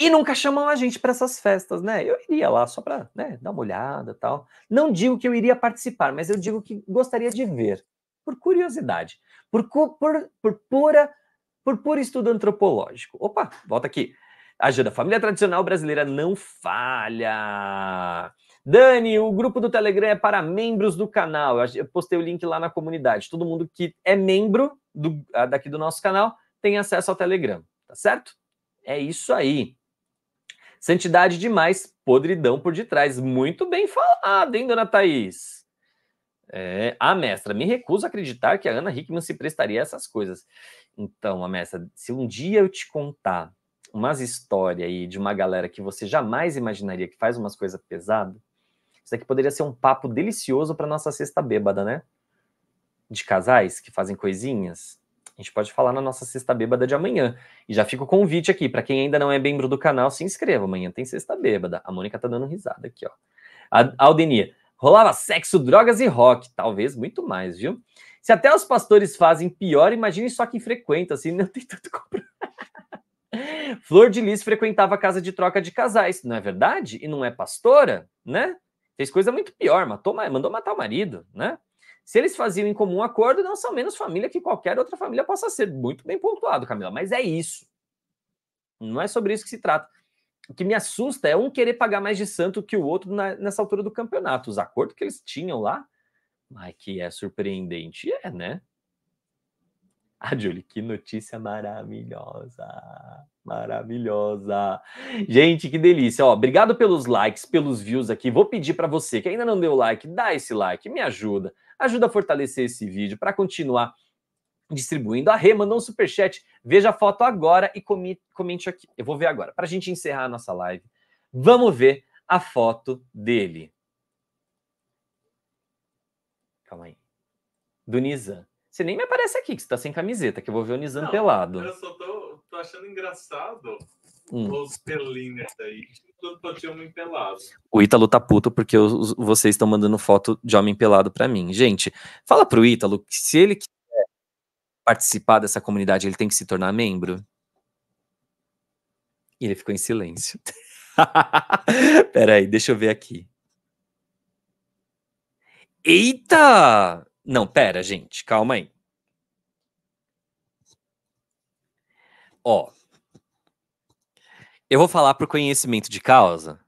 E nunca chamam a gente para essas festas, né? Eu iria lá só para né, dar uma olhada tal. Não digo que eu iria participar, mas eu digo que gostaria de ver, por curiosidade, por, por, por pura por puro estudo antropológico. Opa, volta aqui. Ajuda. Família tradicional brasileira não falha. Dani, o grupo do Telegram é para membros do canal. Eu postei o link lá na comunidade. Todo mundo que é membro do, daqui do nosso canal tem acesso ao Telegram, tá certo? É isso aí. Santidade demais, podridão por detrás. Muito bem falado, hein, dona Thaís? É, a mestra, me recuso a acreditar que a Ana Hickman se prestaria a essas coisas. Então, Amessa, se um dia eu te contar umas histórias aí de uma galera que você jamais imaginaria que faz umas coisas pesadas, isso aqui poderia ser um papo delicioso para nossa sexta bêbada, né? De casais que fazem coisinhas. A gente pode falar na nossa sexta bêbada de amanhã. E já fica o convite aqui, para quem ainda não é membro do canal, se inscreva. Amanhã tem sexta bêbada. A Mônica tá dando risada aqui, ó. A Aldenia, Rolava sexo, drogas e rock, talvez muito mais, viu? Se até os pastores fazem pior, imagine só quem frequenta, assim, não tem tanto comprar. Flor de Lis frequentava a casa de troca de casais, não é verdade? E não é pastora, né? Fez coisa muito pior, matou, mandou matar o marido, né? Se eles faziam em comum acordo, não são menos família que qualquer outra família possa ser. Muito bem pontuado, Camila, mas é isso. Não é sobre isso que se trata o que me assusta é um querer pagar mais de santo que o outro na, nessa altura do campeonato. Os acordos que eles tinham lá, mas que é surpreendente, é, né? Ah, Julie, que notícia maravilhosa! Maravilhosa! Gente, que delícia! Ó, obrigado pelos likes, pelos views aqui. Vou pedir para você que ainda não deu like, dá esse like, me ajuda, ajuda a fortalecer esse vídeo para continuar distribuindo a Rê, mandou um superchat. Veja a foto agora e comente aqui. Eu vou ver agora. Para a gente encerrar a nossa live, vamos ver a foto dele. Calma aí. Do Nizam. Você nem me aparece aqui, que você tá sem camiseta, que eu vou ver o Nizam Não, pelado. Eu só tô, tô achando engraçado hum. os pelinhas aí. Tô de homem pelado. O Ítalo tá puto porque os, vocês estão mandando foto de homem pelado para mim. Gente, fala pro Ítalo que se ele participar dessa comunidade, ele tem que se tornar membro? E ele ficou em silêncio. Peraí, deixa eu ver aqui. Eita! Não, pera, gente, calma aí. Ó. Eu vou falar por conhecimento de causa.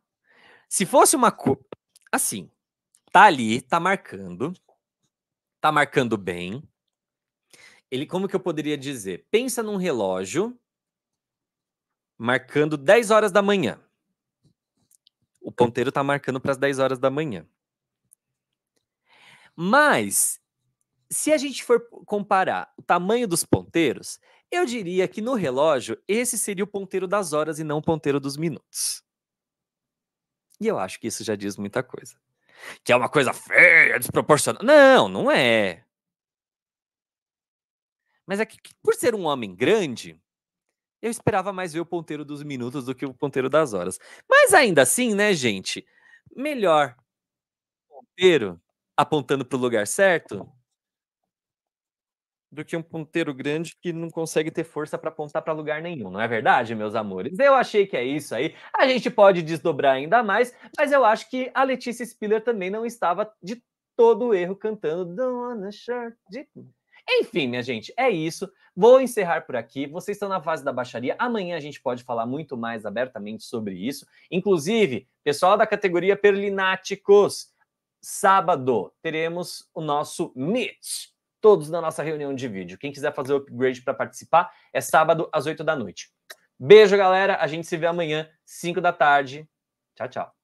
Se fosse uma co... assim, tá ali, tá marcando, tá marcando bem, ele como que eu poderia dizer? Pensa num relógio marcando 10 horas da manhã. O ponteiro está marcando para as 10 horas da manhã. Mas se a gente for comparar o tamanho dos ponteiros, eu diria que no relógio esse seria o ponteiro das horas e não o ponteiro dos minutos. E eu acho que isso já diz muita coisa. Que é uma coisa feia, desproporcional. Não, não é. Mas é que, por ser um homem grande, eu esperava mais ver o ponteiro dos minutos do que o ponteiro das horas. Mas ainda assim, né, gente? Melhor ponteiro apontando para o lugar certo do que um ponteiro grande que não consegue ter força para apontar para lugar nenhum, não é verdade, meus amores? Eu achei que é isso aí. A gente pode desdobrar ainda mais, mas eu acho que a Letícia Spiller também não estava de todo erro cantando Don't wanna shirt. Enfim, minha gente, é isso. Vou encerrar por aqui. Vocês estão na fase da baixaria. Amanhã a gente pode falar muito mais abertamente sobre isso. Inclusive, pessoal da categoria Perlináticos, sábado teremos o nosso Meet. Todos na nossa reunião de vídeo. Quem quiser fazer o upgrade para participar, é sábado às 8 da noite. Beijo, galera. A gente se vê amanhã, 5 da tarde. Tchau, tchau.